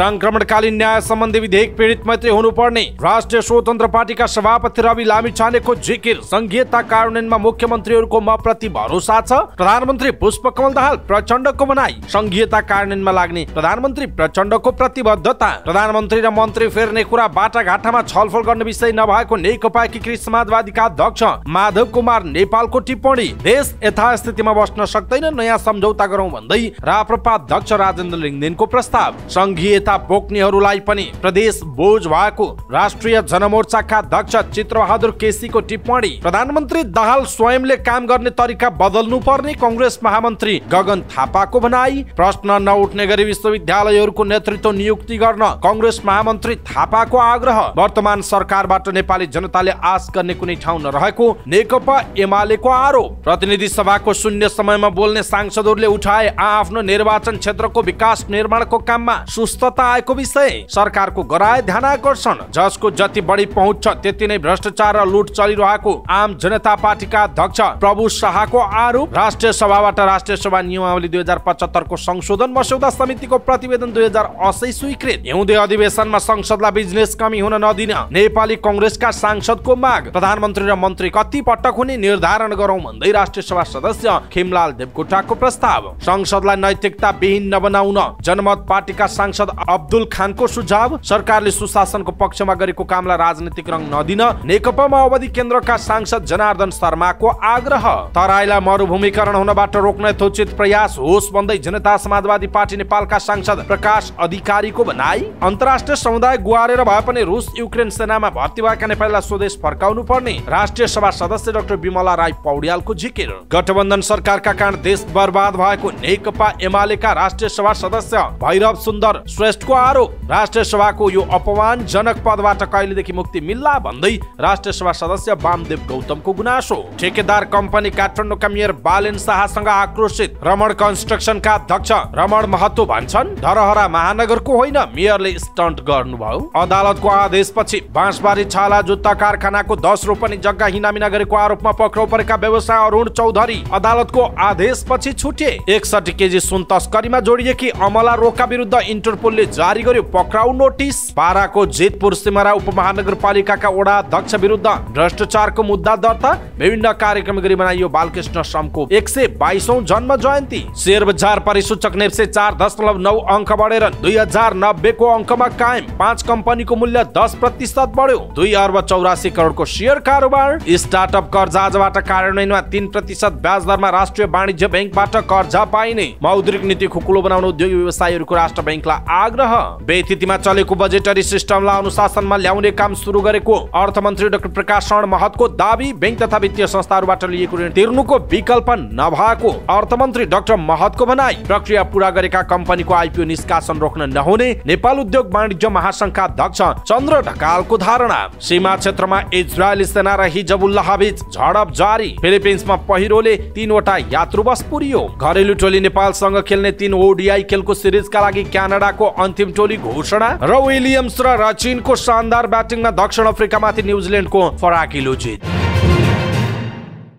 संक्रमणकालीन न्याय सम्बन्धी विधेयक पीडित मात्रै हुनुपर्ने राष्ट्रिय स्वतन्त्र पार्टीका सभापति रवि लामी छानेको जिकिर संघीयता कार्यान्वयनमा मुख्यमन्त्रीहरूको म प्रति भरोसा छ प्रधानमन्त्री पुष्पकमल दाहाल प्रचण्डको बनाई संघीयता कार्यान्वयनमा लाग्ने प्रधानमन्त्री प्रचण्डको प्रतिबद्धता प्रधानमन्त्री र मन्त्री फेर्ने कुरा बाटाघाटामा छलफल गर्ने विषय नभएको नेकपा एकीकृत समाजवादीका अध्यक्ष माधव कुमार नेपालको टिप्पणी देश यथास्थितिमा बस्न सक्दैन नयाँ सम्झौता गरौँ भन्दै राप्रपा अध्यक्ष राजेन्द्र लिङदेनको प्रस्ताव संघीयता व्यवस्था बोक्नेहरूलाई पनि प्रदेश बोझ भएको राष्ट्रिय जनमोर्चाका अध्यक्ष चित्रबहादुर केसीको टिप्पणी प्रधानमन्त्री दाहाल स्वयंले काम गर्ने तरिका बदल्नु पर्ने कङ्ग्रेस महामन्त्री गगन थापाको भनाई प्रश्न नउठ्ने गरी विश्वविद्यालयहरूको नेतृत्व नियुक्ति गर्न कङ्ग्रेस महामन्त्री थापाको आग्रह वर्तमान सरकारबाट नेपाली जनताले आश गर्ने कुनै ठाउँ नरहेको नेकपा एमालेको आरोप प्रतिनिधि सभाको शून्य समयमा बोल्ने सांसदहरूले उठाए आ आफ्नो निर्वाचन क्षेत्रको विकास निर्माणको काममा सुस्त आएको विषय सरकारको गराए ध्यान आकर्षण जसको जति बढी पहुँच छ त्यति नै भ्रष्टाचार र लुट चलिरहेको आम जनता पार्टीका अध्यक्ष प्रभु शाहको आरोप राष्ट्रिय सभाबाट राष्ट्रिय सभा नियमावली दुई हजार पचहत्तरको संशोधन मस्यौदा समितिको प्रतिवेदन दुई हजार असी स्वीकृत हिउँदे अधिवेशनमा संसदलाई बिजनेस कमी हुन नदिन नेपाली कङ्ग्रेसका सांसदको माग प्रधानमन्त्री र मन्त्री कति पटक हुने निर्धारण गरौँ भन्दै राष्ट्रिय सभा सदस्य खेमलाल देवकोटाको प्रस्ताव संसदलाई नैतिकता विहीन नबनाउन जनमत पार्टीका सांसद अब्दुल खानको सुझाव सरकारले सुशासनको पक्षमा गरेको कामलाई राजनीतिक रङ नदिन नेकपा माओवादी केन्द्रका सांसद जनार्दन शर्माको आग्रह तराईलाई मरुभूमिकरण हुनबाट रोक्न यथोचित प्रयास होस् भन्दै जनता समाजवादी पार्टी नेपालका सांसद प्रकाश अधिकारीको भनाई अन्तर्राष्ट्रिय समुदाय गुहारेर भए पनि रुस युक्रेन सेनामा भर्ती भएका नेपालीलाई स्वदेश फर्काउनु पर्ने राष्ट्रिय सभा सदस्य डाक्टर विमला राई पौड्यालको जिकिर गठबन्धन सरकारका कारण देश बर्बाद भएको नेकपा एमालेका राष्ट्रिय सभा सदस्य भैरव सुन्दर फरेस्टको आरोप राष्ट्रिय सभाको यो अपमानजनक पदबाट कहिलेदेखि मुक्ति मिल्ला भन्दै राष्ट्रिय सभा सदस्य वामदेव गौतमको गुनासो ठेकेदार कम्पनी काठमाडौँका मेयर बालेन शाहसँग आक्रोशित रमण कन्स्ट्रक्सनका अध्यक्ष रमण महतो भन्छन् धरहरा महानगरको होइन मेयरले स्टन्ट गर्नुभयो अदालतको आदेशपछि बाँसबारी छाला जुत्ता कारखानाको दस रोपनी जग्गा हिनामिना गरेको आरोपमा पक्राउ परेका व्यवसाय अरुण चौधरी अदालतको आदेशपछि छुटे एकसठी केजी सुन तस्करीमा जोडिएकी अमला रोका विरुद्ध इन्टरपोल प्रहरीले जारी गर्यो पक्राउ नोटिस पाराको जेतपुर सिमरा उपमहानगरपालिकाका वडा अध्यक्ष विरुद्ध भ्रष्टाचारको मुद्दा दर्ता विभिन्न कार्यक्रम गरी मनाइयो बालकृष्ण श्रमको एक सय बाइसौँ जन्म जयन्ती शेयर बजार परिसूचक नेप्से चार दशमलव नौ अङ्क बढेर दुई हजार नब्बेको अङ्कमा कायम पाँच कम्पनीको मूल्य दस प्रतिशत बढ्यो दुई अर्ब चौरासी करोडको सेयर कारोबार स्टार्टअप कर्जाजबाट कार्यान्वयनमा तिन प्रतिशत ब्याज दरमा राष्ट्रिय वाणिज्य ब्याङ्कबाट कर्जा पाइने मौद्रिक नीति खुकुलो बनाउनु उद्योग व्यवसायीहरूको राष्ट्र ब्याङ्कलाई आग आग्रह व्यतिथिमा चलेको बजेटरी सिस्टमलाई अनुशासनमा ल्याउने काम सुरु गरेको अर्थमन्त्री डाक्टर प्रकाश शरण महतको दावी ब्याङ्क तथा वित्तीय संस्थाहरूबाट लिएको ऋण तिर्नुको विकल्प नभएको अर्थमन्त्री डाक्टर महतको भनाई प्रक्रिया पूरा गरेका कम्पनीको आइपिओ निष्कासन रोक्न नहुने नेपाल उद्योग वाणिज्य महासंघका अध्यक्ष चन्द्र ढकालको धारणा सीमा क्षेत्रमा इजरायली सेना र हिजबुल्लाह बीच झडप जारी फिलिपिन्समा पहिरोले तीनवटा यात्रु बस पुरियो घरेलु टोली नेपालसँग खेल्ने तीन ओडिआई खेलको सिरिजका लागि क्यानाडाको अन्तिम टोली घोषणा र विलियम्स र रचिनको शानदार ब्याटिङमा दक्षिण अफ्रिकामाथि न्युजिल्यान्डको फराकिलो जित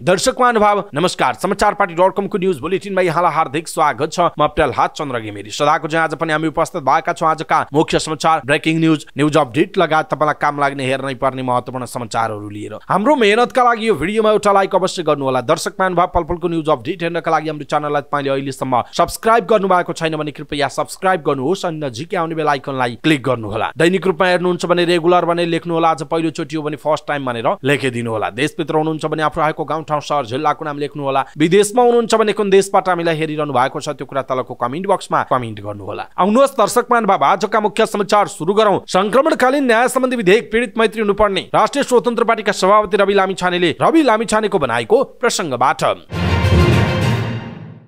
दर्शक महानुभाव नमस्कार समाचार पार्टी डट कमको न्युज बुलेटिनमा यहाँलाई हार्दिक स्वागत छ म हात चन्द्र घिमिरी सदाको चाहिँ आज पनि हामी उपस्थित भएका छौँ आजका मुख्य समाचार ब्रेकिङ न्युज न्युज अपडेट लगायत तपाईँलाई काम लाग्ने हेर्नै पर्ने महत्त्वपूर्ण समाचारहरू लिएर हाम्रो मेहनतका लागि यो भिडियोमा एउटा लाइक अवश्य गर्नुहोला दर्शक महानुभाव पलपलको न्युज अपडेट हेर्नका लागि हाम्रो च्यानललाई तपाईँले अहिलेसम्म सब्सक्राइब गर्नुभएको छैन भने कृपया सब्सक्राइब गर्नुहोस् अनि नजिकै आउने बेला आइकनलाई क्लिक गर्नुहोला दैनिक रूपमा हेर्नुहुन्छ भने रेगुलर भने लेख्नुहोला आज पहिलोचोटि हो भने फर्स्ट टाइम भनेर होला देशभित्र हुनुहुन्छ भने आफ्नो आएको गाउँ ठाउँ सहर जिल्लाको नाम लेख्नु होला विदेशमा हुनुहुन्छ भने कुन देशबाट हामीलाई हेरिरहनु भएको छ त्यो कुरा तलको कमेन्ट बक्समा कमेन्ट गर्नुहोला आउनुहोस् दर्शक मान आजका मुख्य समाचार सुरु गरौँ संक्रमणकालीन न्याय सम्बन्धी विधेयक पीडित मैत्री हुनुपर्ने राष्ट्रिय स्वतन्त्र पार्टीका सभापति रवि लामिछानेले रवि लामिछानेको बनाएको प्रसङ्गबाट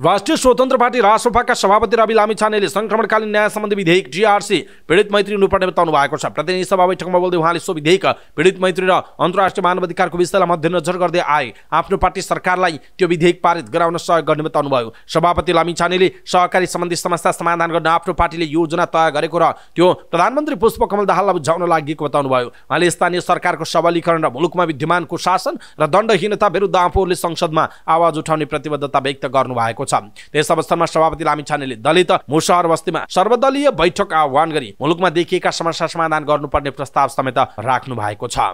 राष्ट्रिय स्वतन्त्र पार्टी राजसभाका सभापति रवि लामिछानेले सङ्क्रमणकालीन न्याय सम्बन्धी विधेयक जिआरसी पीडित मैत्री हुनुपर्ने बताउनु भएको छ प्रतिनिधि सभा बैठकमा बोल्दै उहाँले सो विधेयक पीडित मैत्री र अन्तर्राष्ट्रिय मानवाधिकारको विषयलाई मध्यनजर गर्दै आए आफ्नो पार्टी सरकारलाई त्यो विधेयक पारित गराउन सहयोग गर्ने बताउनुभयो सभापति लामिछानेले सहकारी सम्बन्धी समस्या समाधान गर्न आफ्नो पार्टीले योजना तयार गरेको र त्यो प्रधानमन्त्री पुष्पकमल दाहाललाई बुझाउन लागेको भयो उहाँले स्थानीय सरकारको सबलीकरण र मुलुकमा विद्यमानको शासन र दण्डहीनता विरुद्ध आफूहरूले संसदमा आवाज उठाउने प्रतिबद्धता व्यक्त गर्नुभएको छ छ त्यस अवस्थामा सभापति छानेले दलित मुसहर बस्तीमा सर्वदलीय बैठक आह्वान गरी मुलुकमा देखिएका समस्या समाधान गर्नुपर्ने प्रस्ताव समेत राख्नु भएको छ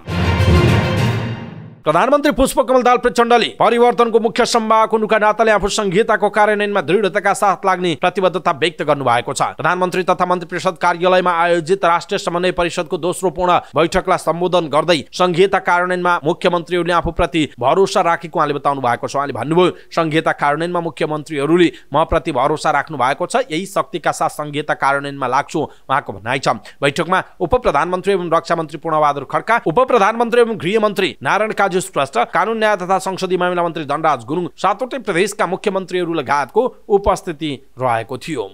प्रधानमन्त्री पुष्पकमल दाल प्रचण्डले परिवर्तनको मुख्य सम्भावक हुनुका नाताले आफू संहिताको कार्यान्वयनमा दृढताका साथ लाग्ने प्रतिबद्धता व्यक्त गर्नु भएको छ प्रधानमन्त्री तथा मन्त्री परिषद कार्यालयमा आयोजित राष्ट्रिय समन्वय परिषदको दोस्रो पूर्ण बैठकलाई सम्बोधन गर्दै संहिता कार्यान्वयनमा मुख्यमन्त्रीहरूले आफूप्रति भरोसा राखेको उहाँले बताउनु भएको छ उहाँले भन्नुभयो संहिता कार्यान्वयनमा मुख्यमन्त्रीहरूले मप्रति भरोसा राख्नु भएको छ यही शक्तिका साथ संहिता कार्यान्वयनमा लाग्छु उहाँको भनाइ छ बैठकमा उप प्रधानमन्त्री एवं रक्षा मन्त्री पूर्णबहादुर खड्का उप प्रधानमन्त्री एवं गृहमन्त्री नारायण राजेश कानुन न्याय तथा संसदीय मामिला मन्त्री धनराज गुरुङ सातवटै प्रदेशका मुख्यमन्त्रीहरू लगायतको उपस्थिति रहेको थियो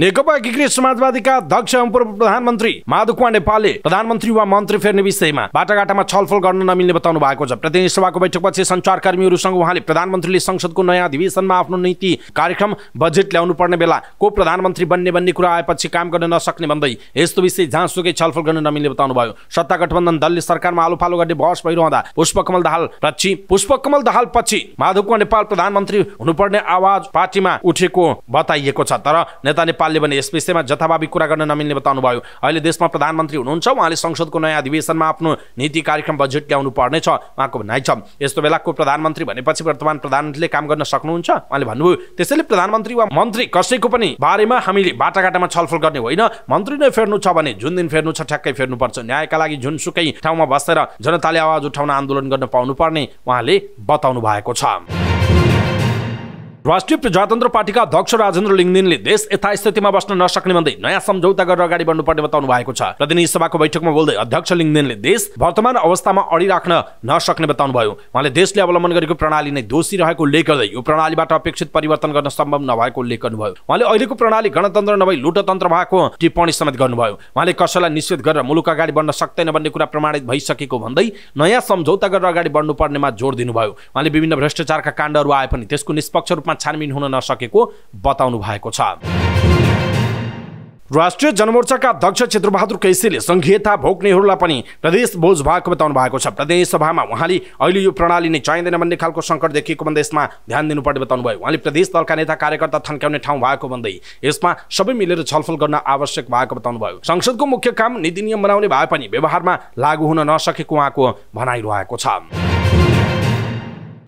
नेकपा एकीकृत समाजवादीका अध्यक्ष एवं पूर्व प्रधानमन्त्री माधु कुमार नेपालले प्रधानमन्त्री वा मन्त्री फेर्ने विषयमा बाटाघाटामा छलफल गर्न नमिल्ने बताउनु भएको छ प्रतिनिधि सभाको बैठकपछि सञ्चारकर्मीहरूसँग उहाँले प्रधानमन्त्रीले संसदको नयाँ अधिवेशनमा आफ्नो नीति कार्यक्रम बजेट ल्याउनु पर्ने बेला को प्रधानमन्त्री बन्ने भन्ने कुरा आएपछि काम गर्न नसक्ने भन्दै यस्तो विषय जहाँसुकै छलफल गर्न नमिल्ने बताउनु भयो सत्ता गठबन्धन दलले सरकारमा आलोफालो गर्ने बहस भइरहँदा पुष्पकमल दाहाल पछि पुष्पकमल दाहाल पछि माधव कुमार नेपाल प्रधानमन्त्री हुनुपर्ने आवाज पार्टीमा उठेको बताइएको छ तर नेता नेपाल नेपालले भने यस विषयमा जथाभावी कुरा गर्न नमिल्ने बताउनुभयो अहिले देशमा प्रधानमन्त्री हुनुहुन्छ उहाँले संसदको नयाँ अधिवेशनमा आफ्नो नीति कार्यक्रम बजेट ल्याउनु पर्नेछ उहाँको भनाइ छ यस्तो बेलाको प्रधानमन्त्री भनेपछि वर्तमान प्रधानमन्त्रीले काम गर्न सक्नुहुन्छ उहाँले भन्नुभयो त्यसैले प्रधानमन्त्री वा मन्त्री कसैको पनि बारेमा हामीले बाटाघाटामा छलफल गर्ने होइन मन्त्री नै फेर्नु छ भने जुन दिन फेर्नु छ ठ्याक्कै फेर्नुपर्छ न्यायका लागि जुनसुकै ठाउँमा बसेर जनताले आवाज उठाउन आन्दोलन गर्न पाउनुपर्ने उहाँले बताउनु भएको छ राष्ट्रिय प्रजातन्त्र पार्टीका अध्यक्ष राजेन्द्र लिङदिनले देश यथास्थितिमा बस्न नसक्ने भन्दै नयाँ सम्झौता गरेर अगाडि बढ्नुपर्ने बताउनु भएको छ प्रतिनिधि सभाको बैठकमा बोल्दै अध्यक्ष लिङदिनले देश वर्तमान अवस्थामा अडिराख्न नसक्ने बताउनुभयो उहाँले देशले अवलम्बन गरेको प्रणाली नै दोषी रहेको उल्लेख गर्दै यो प्रणालीबाट अपेक्षित परिवर्तन गर्न सम्भव नभएको उल्लेख गर्नुभयो उहाँले अहिलेको प्रणाली गणतन्त्र नभई लुटतन्त्र भएको टिप्पणी समेत गर्नुभयो उहाँले कसैलाई निश्चित गरेर मुलुक अगाडि बढ्न सक्दैन भन्ने कुरा प्रमाणित भइसकेको भन्दै नयाँ सम्झौता गरेर अगाडि बढ्नुपर्नेमा जोड दिनुभयो उहाँले विभिन्न भ्रष्टाचारका काण्डहरू आए पनि त्यसको निष्पक्ष रूपमा छानबिन हुन नसकेको बताउनु भएको छ राष्ट्रिय जनमोर्चाका अध्यक्ष क्षेत्रबहादुर केसीले संघीयता भोग्नेहरूलाई पनि प्रदेश बोझ भएको बताउनु भएको छ प्रदेश सभामा उहाँले अहिले यो प्रणाली नै चाहिँदैन भन्ने खालको सङ्कट देखिएको भन्दै यसमा ध्यान दिनुपर्ने बताउनु भयो उहाँले प्रदेश दलका नेता कार्यकर्ता थन्क्याउने ठाउँ भएको भन्दै यसमा सबै मिलेर छलफल गर्न आवश्यक भएको बताउनु भयो संसदको मुख्य काम नीति नियम बनाउने भए पनि व्यवहारमा लागू हुन नसकेको उहाँको भनाइरहेको छ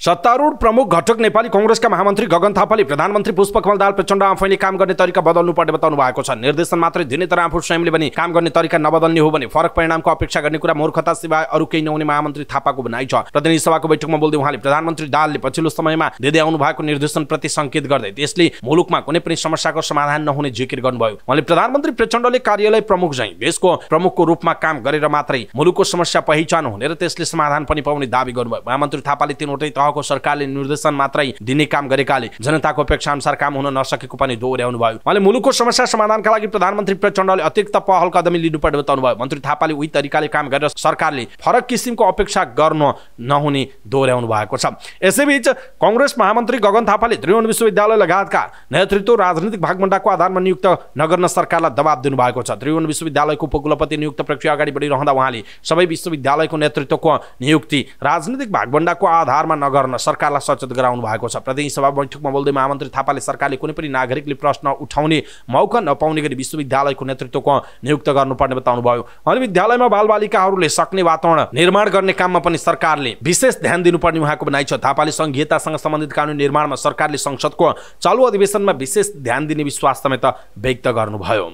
सत्तारूढ प्रमुख घटक नेपाली कङ्ग्रेसका महामन्त्री गगन थापाले प्रधानमन्त्री पुष्पकमल दाल प्रचण्ड आफैले काम गर्ने तरिका बदल्नु पर्ने बताउनु भएको छ निर्देशन मात्रै दिने तर आफू स्वयंले पनि काम गर्ने तरिका नबदल्ने हो भने फरक परिणामको अपेक्षा गर्ने कुरा मूर्खता सिवाय अरू केही नहुने महामन्त्री थापाको भनाइ छ प्रतिनिधि सभाको बैठकमा बोल्दै उहाँले प्रधानमन्त्री दालले पछिल्लो समयमा दिँदै आउनु भएको निर्देशन प्रति सङ्केत गर्दै त्यसले मुलुकमा कुनै पनि समस्याको समाधान नहुने जिकिर गर्नुभयो उहाँले प्रधानमन्त्री प्रचण्डले कार्यालय प्रमुख झैँ देशको प्रमुखको रूपमा काम गरेर मात्रै मुलुकको समस्या पहिचान हुने र त्यसले समाधान पनि पाउने दावी गर्नुभयो महामन्त्री थापाले तिनवटै तह तहको सरकारले निर्देशन मात्रै दिने काम गरेकाले जनताको अपेक्षा अनुसार काम हुन नसकेको पनि दोहोऱ्याउनु भयो उहाँले मुलुकको समस्या समाधानका लागि प्रधानमन्त्री प्रचण्डले अतिरिक्त पहल कदमी लिनुपर्ने बताउनु भयो मन्त्री थापाले उही तरिकाले काम गरेर सरकारले फरक किसिमको अपेक्षा गर्न नहुने दोहोऱ्याउनु भएको छ यसैबीच कङ्ग्रेस महामन्त्री गगन थापाले त्रिभुवन विश्वविद्यालय लगायतका नेतृत्व राजनीतिक भागमण्डाको आधारमा नियुक्त नगर्न सरकारलाई दबाब दिनुभएको छ त्रिभुवन विश्वविद्यालयको उपकुलपति नियुक्त प्रक्रिया अगाडि बढिरहँदा उहाँले सबै विश्वविद्यालयको नेतृत्वको नियुक्ति राजनीतिक भागभण्डाको आधारमा नगर गर्न सरकारलाई सचेत गराउनु भएको छ प्रतिनिधि सभा बैठकमा बोल्दै महामन्त्री थापाले सरकारले कुनै पनि नागरिकले प्रश्न उठाउने मौका नपाउने गरी विश्वविद्यालयको नेतृत्वको नियुक्त गर्नुपर्ने बताउनु भयो अनि विद्यालयमा बालबालिकाहरूले सक्ने वातावरण निर्माण गर्ने काममा पनि सरकारले विशेष ध्यान दिनुपर्ने उहाँको भनाइ छ थापाले संघीयतासँग सम्बन्धित कानुन निर्माणमा सरकारले संसदको चालु अधिवेशनमा विशेष ध्यान दिने विश्वास समेत व्यक्त गर्नुभयो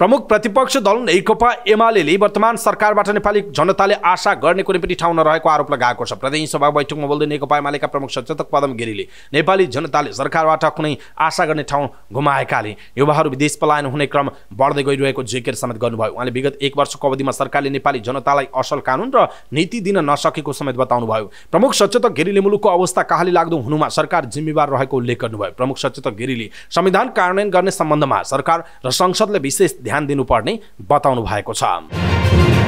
प्रमुख प्रतिपक्ष दल नेकपा एमाले वर्तमान सरकारबाट नेपाली जनताले आशा गर्ने कुनै पनि ठाउँ नरहेको आरोप लगाएको छ प्रदेश सभा बैठकमा बोल्दै नेकपा एमालेका प्रमुख सचेतक पदम गिरीले नेपाली जनताले सरकारबाट कुनै आशा गर्ने ठाउँ घुमाएकाले युवाहरू विदेश पलायन हुने क्रम बढ्दै गइरहेको जिकिर समेत गर्नुभयो उहाँले विगत एक वर्षको अवधिमा सरकारले नेपाली जनतालाई असल कानुन र नीति दिन नसकेको समेत बताउनुभयो प्रमुख सचेतक गिरीले मुलुकको अवस्था कहाली लाग्दो हुनुमा सरकार जिम्मेवार रहेको उल्लेख गर्नुभयो प्रमुख सचेतक गिरीले संविधान कार्यान्वयन गर्ने सम्बन्धमा सरकार र संसदले विशेष ध्यान दिनुपर्ने बताउनु भएको छ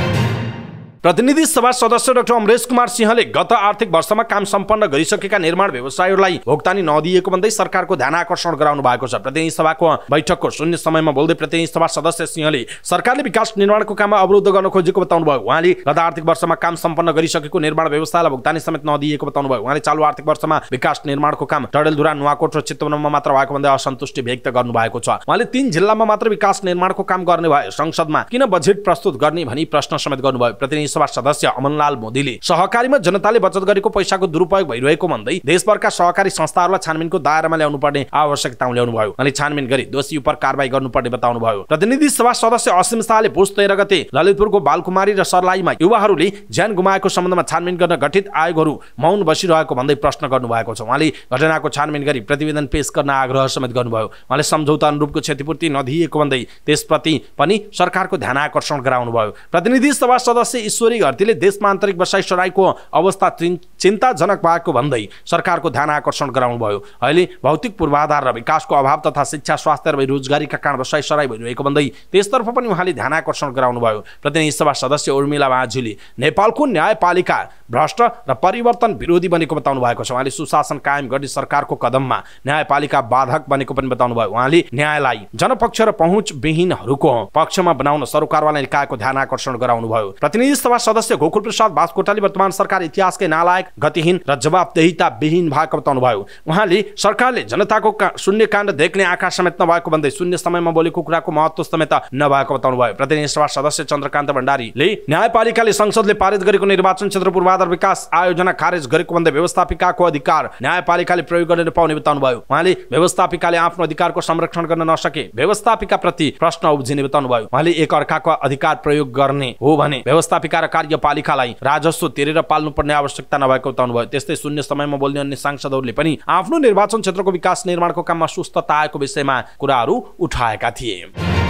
प्रतिनिधि सभा सदस्य डाक्टर अमरेश कुमार सिंहले गत आर्थिक वर्षमा काम सम्पन्न गरिसकेका निर्माण व्यवसायहरूलाई भुक्तानी नदिएको भन्दै सरकारको ध्यान आकर्षण गराउनु भएको छ प्रतिनिधि सभाको बैठकको शून्य समयमा बोल्दै प्रतिनिधि सभा सदस्य सिंहले सरकारले विकास निर्माणको काममा अवरुद्ध गर्न खोजेको बताउनु भयो उहाँले गत आर्थिक वर्षमा काम सम्पन्न गरिसकेको निर्माण व्यवसायलाई भुक्तानी समेत नदिएको बताउनु भयो उहाँले चालु आर्थिक वर्षमा विकास निर्माणको काम टडेलधुरा नुवाकोट र चितवनमा मात्र भएको भन्दै असन्तुष्टि व्यक्त गर्नु भएको छ उहाँले तीन जिल्लामा मात्र विकास निर्माणको काम गर्ने भए संसदमा किन बजेट प्रस्तुत गर्ने भनी प्रश्न समेत गर्नुभयो प्रतिनिधि सभा सदस्य अमनलाल मोदीले सहकारीमा जनताले बचत गरेको पैसाको दुरुपयोग भइरहेको भन्दै देशभरका सहकारी संस्थाहरूलाई छानबिनको दायरामा ल्याउनु पर्ने आवश्यकता उल्याउनु भयो अनि छानबिन गरी दोषी उप कारवाही गर्नुपर्ने बताउनु भयो प्रतिनिधि सभा सदस्य असीम शाहले पुष तेह्र गते ललितपुरको बालकुमारी र सरलाईमा युवाहरूले ज्यान गुमाएको सम्बन्धमा छानबिन गर्न गठित आयोगहरू मौन बसिरहेको भन्दै प्रश्न गर्नुभएको छ उहाँले घटनाको छानबिन गरी प्रतिवेदन पेश गर्न आग्रह समेत गर्नुभयो उहाँले सम्झौता अनुरूपको क्षतिपूर्ति नदिएको भन्दै त्यसप्रति पनि सरकारको ध्यान आकर्षण गराउनु भयो प्रतिनिधि सभा सदस्य ईश्वरी घरतीले देशमा आन्तरिक व्यवसाय सराईको अवस्था चिन्ताजनक भएको भन्दै सरकारको ध्यान आकर्षण गराउनुभयो अहिले भौतिक पूर्वाधार र विकासको अभाव तथा शिक्षा स्वास्थ्य र रोजगारीका कारण व्यवसाय सराई भइरहेको भन्दै त्यसतर्फ पनि उहाँले ध्यान आकर्षण गराउनुभयो प्रतिनिधि सभा सदस्य उर्मिला माझुली नेपालको न्यायपालिका भ्रष्ट र परिवर्तन विरोधी बनेको बताउनु भएको छ उहाँले सुशासन कायम गर्ने सरकारको कदममा न्यायपालिका बाधक बनेको पनि बताउनुभयो उहाँले न्यायलाई जनपक्ष र पहुँच विहीनहरूको पक्षमा बनाउन सरकारवाला निकायको ध्यान आकर्षण गराउनुभयो प्रतिनिधि सभा लोकसभा सदस्य गोकुल प्रसाद बासकोटाले वर्तमान सरकार इतिहासकै नालायक गतिहीन र जवाबदेहिता विहीन भएको बताउनुभयो उहाँले सरकारले जनताको शून्य काण्ड देख्ने आँखा समेत नभएको भन्दै शून्य समयमा बोलेको कुराको महत्व समेत नभएको बताउनुभयो प्रतिनिधि सभा सदस्य चन्द्रकान्त भण्डारीले न्यायपालिकाले संसदले पारित गरेको निर्वाचन क्षेत्र पूर्वाधार विकास आयोजना खारेज गरेको भन्दै व्यवस्थापिकाको अधिकार न्यायपालिकाले प्रयोग गर्न पाउने बताउनुभयो उहाँले व्यवस्थापिकाले आफ्नो अधिकारको संरक्षण गर्न नसके व्यवस्थापिका प्रति प्रश्न उब्जिने बताउनुभयो उहाँले एक अर्काको अधिकार प्रयोग गर्ने हो भने व्यवस्थापिका र कार्यपालिकालाई राजस्व तिरेर पर्ने आवश्यकता नभएको भयो त्यस्तै शून्य समयमा बोल्ने अन्य सांसदहरूले पनि आफ्नो निर्वाचन क्षेत्रको विकास निर्माणको काममा सुस्तता आएको विषयमा कुराहरू उठाएका थिए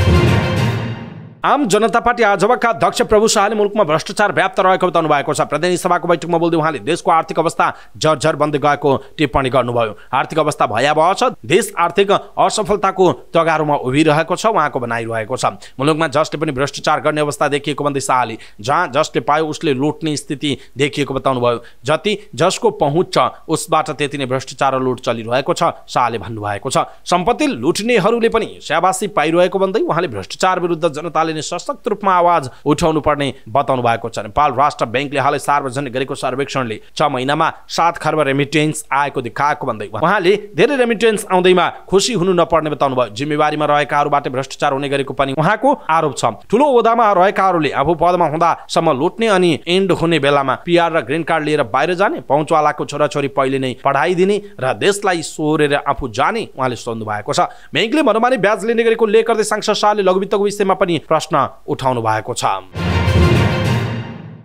आम जनता पार्टी आजवका अध्यक्ष प्रभु शाहले मुलुकमा भ्रष्टाचार व्याप्त रहेको बताउनु भएको छ प्रदेश सभाको बैठकमा बोल्दै उहाँले देशको आर्थिक अवस्था जर्जर बन्दै गएको टिप्पणी गर्नुभयो आर्थिक अवस्था भयावह छ देश आर्थिक असफलताको तगारोमा उभिरहेको छ उहाँको भनाइरहेको छ मुलुकमा जसले पनि भ्रष्टाचार गर्ने अवस्था देखिएको भन्दै शाहले जहाँ जसले पायो उसले लुट्ने स्थिति देखिएको बताउनुभयो जति जसको पहुँच छ उसबाट त्यति नै भ्रष्टाचार लुट चलिरहेको छ शाहले भन्नुभएको छ सम्पत्ति लुट्नेहरूले पनि स्याबासी पाइरहेको भन्दै उहाँले भ्रष्टाचार विरुद्ध जनताले सरकारले नै सशक्त रूपमा आवाज उठाउनु पर्ने बताउनु भएको छ नेपाल राष्ट्र ब्याङ्कले हालै सार्वजनिक गरेको सर्वेक्षणले छ महिनामा सात खर्ब रेमिटेन्स आएको देखाएको भन्दै उहाँले धेरै रेमिटेन्स आउँदैमा खुसी हुनु नपर्ने बताउनु भयो जिम्मेवारीमा रहेकाहरूबाट भ्रष्टाचार हुने गरेको पनि उहाँको आरोप छ ठुलो ओदामा रहेकाहरूले आफू पदमा हुँदासम्म लुट्ने अनि एन्ड हुने बेलामा पिआर र ग्रिन कार्ड लिएर बाहिर जाने पहुँचवालाको छोराछोरी पहिले नै पढाइदिने र देशलाई सोहोरेर आफू जाने उहाँले सोध्नु भएको छ ब्याङ्कले मनोमानी ब्याज लिने गरेको लेख गर्दै सांसद शाहले लघुवित्तको विषयमा पनि प्रश्न उठाउनु भएको छ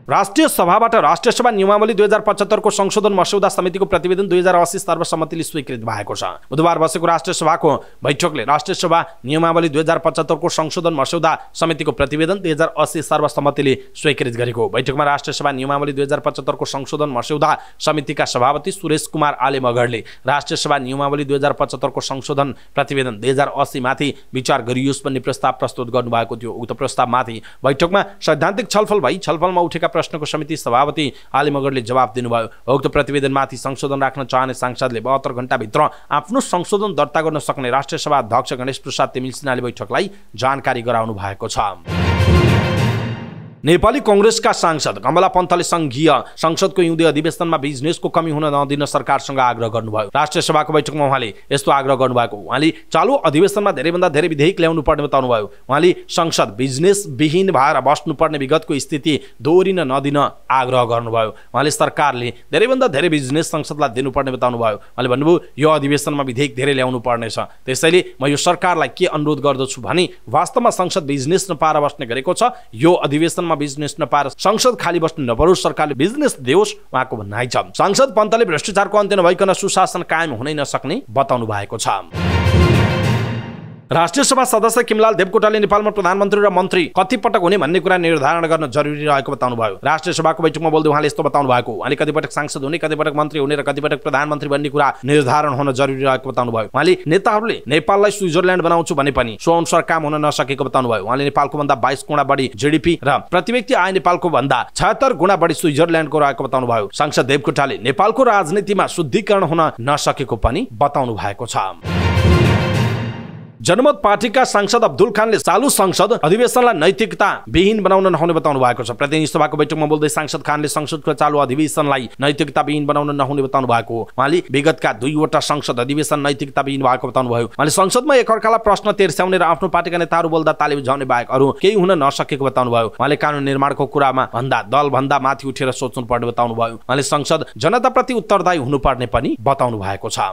राष्ट्रिय सभाबाट राष्ट्रिय सभा नियमावली दुई हजार पचहत्तरको संशोधन मस्यौदा समितिको प्रतिवेदन दुई हजार असी सर्वसम्मतिले स्वीकृत भएको छ बुधबार बसेको राष्ट्रिय सभाको बैठकले राष्ट्रिय सभा नियमावली दुई हजार पचहत्तरको संशोधन मस्यौदा समितिको प्रतिवेदन दुई हजार असी सर्वसम्मतिले स्वीकृत गरेको बैठकमा राष्ट्रिय सभा नियमावली दुई हजार पचहत्तरको संशोधन मस्यौदा समितिका सभापति सुरेश कुमार आले मगरले राष्ट्रिय सभा नियमावली दुई हजार पचहत्तरको संशोधन प्रतिवेदन दुई हजार असीमाथि विचार गरियोस् भन्ने प्रस्ताव प्रस्तुत गर्नुभएको थियो उक्त प्रस्तावमाथि बैठकमा सैद्धान्तिक छलफल भई छलफलमा उठेका प्रश्नको समिति सभापति आली मगरले जवाब दिनुभयो उक्त प्रतिवेदनमाथि संशोधन राख्न चाहने सांसदले बहत्तर घन्टाभित्र आफ्नो संशोधन दर्ता गर्न सक्ने राष्ट्रिय सभा अध्यक्ष गणेश प्रसाद तिमिल सिन्हाले बैठकलाई जानकारी गराउनु भएको छ नेपाली कङ्ग्रेसका सांसद कमला पन्थले सङ्घीय संसदको हिउँदे अधिवेशनमा बिजनेसको कमी हुन नदिन सरकारसँग आग्रह गर्नुभयो राष्ट्रिय सभाको बैठकमा उहाँले यस्तो आग्रह गर्नुभएको उहाँले चालु अधिवेशनमा धेरैभन्दा धेरै विधेयक ल्याउनु पर्ने बताउनुभयो उहाँले संसद बिजनेस विहीन भएर बस्नुपर्ने विगतको स्थिति दोहोरिन नदिन आग्रह गर्नुभयो उहाँले सरकारले धेरैभन्दा धेरै बिजनेस संसदलाई दिनुपर्ने बताउनुभयो उहाँले भन्नुभयो यो अधिवेशनमा विधेयक धेरै ल्याउनु पर्नेछ त्यसैले म यो सरकारलाई के अनुरोध गर्दछु भने वास्तवमा संसद बिजनेस नपाएर बस्ने गरेको छ यो अधिवेशनमा बिजनेस नपाएर संसद खाली बस्नु नपरोस् सरकारले बिजनेस दियोस् उहाँको भन्नाइ छ संसद पन्तले भ्रष्टाचारको अन्त्य नभइकन सुशासन कायम हुनै नसक्ने बताउनु भएको छ राष्ट्रिय सभा सदस्य किमलाल देवकोटाले नेपालमा प्रधानमन्त्री र मन्त्री कति पटक हुने भन्ने कुरा निर्धारण गर्न जरुरी रहेको बताउनुभयो राष्ट्रिय सभाको बैठकमा बोल्दै उहाँले यस्तो बताउनु भएको उहाँले कतिपटक सांसद हुने कतिपटक मन्त्री हुने र कतिपटक प्रधानमन्त्री भन्ने कुरा निर्धारण हुन जरुरी रहेको बताउनु भयो उहाँले नेताहरूले नेपाललाई स्विजरल्यान्ड बनाउँछु भने पनि सो अनुसार काम हुन नसकेको बताउनु भयो उहाँले नेपालको भन्दा बाइस गुणा बढी जिडिपी र प्रति व्यक्ति आय नेपालको भन्दा छयत्तर गुणा बढी स्विजरल्यान्डको रहेको बताउनु भयो सांसद देवकोटाले नेपालको राजनीतिमा शुद्धिकरण हुन नसकेको पनि बताउनु भएको छ जनमत पार्टीका सांसद अब्दुल खानले चालु संसद अधिवेशनलाई नैतिकता विहीन बनाउन नहुने बताउनु भएको छ प्रतिनिधि सभाको बैठकमा बोल्दै सांसद खानले संसदको चालु अधिवेशनलाई नैतिकता विहीन बनाउन नहुने बताउनु भएको हो उहाँले विगतका दुईवटा संसद अधिवेशन नैतिकता विहीन भएको बताउनु भयो उहाँले संसदमा एकअर्कालाई प्रश्न तेर्स्याउने र आफ्नो पार्टीका नेताहरू बोल्दा ताली बुझाउने बाहेक अरू केही हुन नसकेको बताउनु भयो उहाँले कानुन निर्माणको कुरामा भन्दा दल भन्दा माथि उठेर पर्ने बताउनु भयो उहाँले संसद जनताप्रति उत्तरदायी हुनुपर्ने पनि बताउनु भएको छ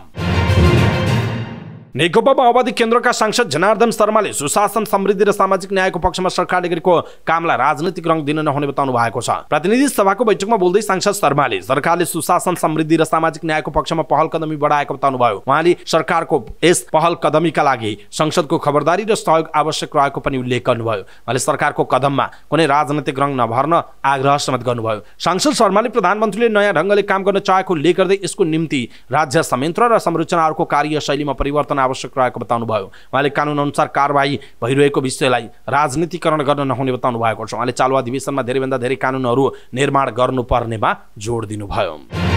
नेकपा माओवादी केन्द्रका सांसद जनार्दन शर्माले सुशासन समृद्धि र सामाजिक न्यायको पक्षमा सरकारले गरेको कामलाई राजनैतिक रङ दिन नहुने बताउनु भएको छ प्रतिनिधि सभाको बैठकमा बोल्दै सांसद शर्माले सरकारले सुशासन समृद्धि र सामाजिक न्यायको पक्षमा पहल कदमी बढाएको बताउनु भयो उहाँले सरकारको यस पहल कदमीका लागि संसदको खबरदारी र सहयोग आवश्यक रहेको पनि उल्लेख गर्नुभयो उहाँले सरकारको कदममा कुनै राजनैतिक रङ नभर्न आग्रह समेत गर्नुभयो सांसद शर्माले प्रधानमन्त्रीले नयाँ ढङ्गले काम गर्न चाहेको उल्लेख गर्दै यसको निम्ति राज्य संयन्त्र र संरचनाहरूको कार्यशैलीमा परिवर्तन आवश्यक रहेको भयो उहाँले कानुनअनुसार कारवाही भइरहेको विषयलाई राजनीतिकरण गर्न नहुने बताउनु भएको छ उहाँले चालु अधिवेशनमा धेरैभन्दा धेरै कानुनहरू निर्माण गर्नुपर्नेमा जोड दिनुभयो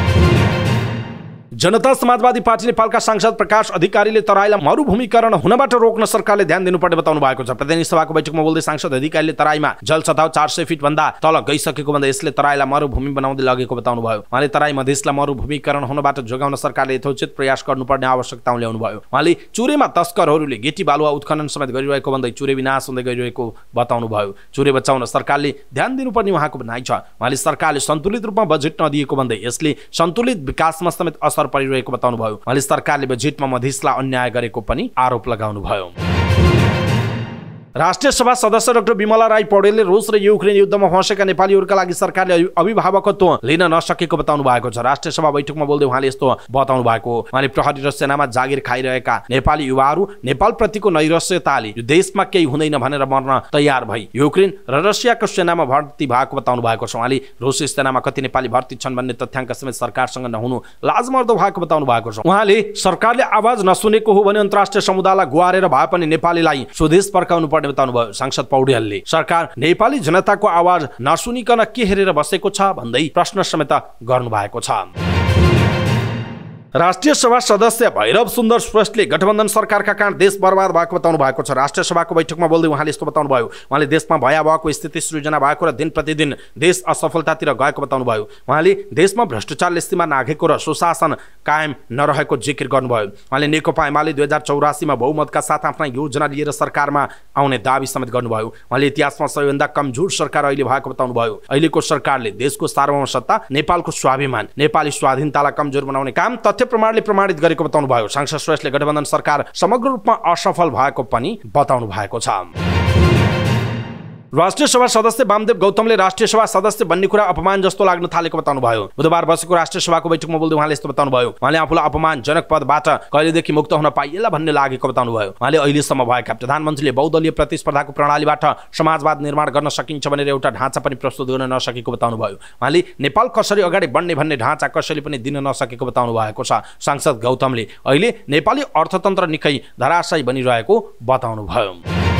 जनता समाजवादी पार्टी नेपालका सांसद प्रकाश अधिकारीले तराईलाई मरूभूमिकरण हुनबाट रोक्न सरकारले ध्यान दिनुपर्ने बताउनु भएको छ प्रतिनिधि सभाको बैठकमा बोल्दै सांसद अधिकारीले तराईमा जल सताव चार सय फिट भन्दा तल गइसकेको भन्दा यसले तराईलाई मरूभूमि बनाउँदै लगेको बताउनु भयो उहाँले तराई मधेसलाई मरूभूमिकरण हुनबाट जोगाउन सरकारले यथोचित प्रयास गर्नुपर्ने आवश्यकता ल्याउनु भयो उहाँले चुरेमा तस्करहरूले गेटी बालुवा उत्खनन समेत गरिरहेको भन्दै चुरे विनाश हुँदै गइरहेको बताउनु भयो चुरे बचाउन सरकारले ध्यान दिनुपर्ने उहाँको भनाइ छ उहाँले सरकारले सन्तुलित रूपमा बजेट नदिएको भन्दै यसले सन्तुलित विकासमा समेत असर असर परिरहेको भयो उहाँले सरकारले बजेटमा मधेसलाई अन्याय गरेको पनि आरोप लगाउनुभयो राष्ट्रिय सभा सदस्य डाक्टर विमला राई पौडेलले रुस र युक्रेन युद्धमा फँसेका नेपालीहरूका लागि सरकारले अभिभावकत्व लिन नसकेको बताउनु भएको छ राष्ट्रिय सभा बैठकमा बोल्दै उहाँले यस्तो बताउनु भएको उहाँले प्रहरी र सेनामा जागिर खाइरहेका नेपाली युवाहरू नेपाल प्रतिको नैरस्यताले देशमा केही हुँदैन भनेर मर्न तयार भई युक्रेन र रसियाको सेनामा भर्ती भएको बताउनु भएको छ उहाँले रुस सेनामा कति नेपाली भर्ती छन् भन्ने तथ्याङ्क समेत सरकारसँग नहुनु लाजमर्दो भएको बताउनु भएको छ उहाँले सरकारले आवाज नसुनेको हो भने अन्तर्राष्ट्रिय समुदायलाई गुहारेर भए पनि नेपालीलाई स्वदेश पर्काउनु पर्ने बारे बताउनु भयो सांसद पौडेलले सरकार नेपाली जनताको आवाज नसुनिकन के हेरेर बसेको छ भन्दै प्रश्न समेत गर्नु भएको छ राष्ट्रिय सभा सदस्य भैरव सुन्दर श्रेष्ठले गठबन्धन सरकारका कारण देश बर्बाद भएको बताउनु भएको छ राष्ट्रिय सभाको बैठकमा बोल्दै उहाँले यस्तो बताउनु भयो उहाँले देशमा भयावहको स्थिति सृजना भएको र दिन प्रतिदिन देश असफलतातिर गएको बताउनु भयो उहाँले देशमा भ्रष्टाचारले सीमा नाघेको र सुशासन कायम नरहेको जिकिर गर्नुभयो उहाँले नेकपा एमाले दुई हजार चौरासीमा बहुमतका साथ आफ्ना योजना लिएर सरकारमा आउने दावी समेत गर्नुभयो उहाँले इतिहासमा सबैभन्दा कमजोर सरकार अहिले भएको बताउनु भयो अहिलेको सरकारले देशको सार्वभौम सत्ता नेपालको स्वाभिमान नेपाली स्वाधीनतालाई कमजोर बनाउने काम तथ्य प्रमाणले प्रमाणित गरेको बताउनु भयो सांसद श्रेष्ठले गठबन्धन सरकार समग्र रूपमा असफल भएको पनि बताउनु भएको छ राष्ट्रिय सभा सदस्य वामदेव गौतमले राष्ट्रिय सभा सदस्य भन्ने कुरा अपमान जस्तो लाग्न थालेको बताउनुभयो बुधबार बसेको राष्ट्रिय सभाको बैठकमा बोल्दै उहाँले यस्तो बताउनुभयो उहाँले आफूलाई अपमानजनक पदबाट कहिलेदेखि मुक्त हुन पाइएला भन्ने लागेको बताउनुभयो उहाँले अहिलेसम्म भएका प्रधानमन्त्रीले बहुदलीय प्रतिस्पर्धाको प्रणालीबाट समाजवाद निर्माण गर्न सकिन्छ भनेर एउटा ढाँचा पनि प्रस्तुत गर्न नसकेको बताउनुभयो उहाँले नेपाल कसरी अगाडि बढ्ने भन्ने ढाँचा कसैले पनि दिन नसकेको बताउनु भएको छ सांसद गौतमले अहिले नेपाली अर्थतन्त्र निकै धराशयी बनिरहेको बताउनुभयो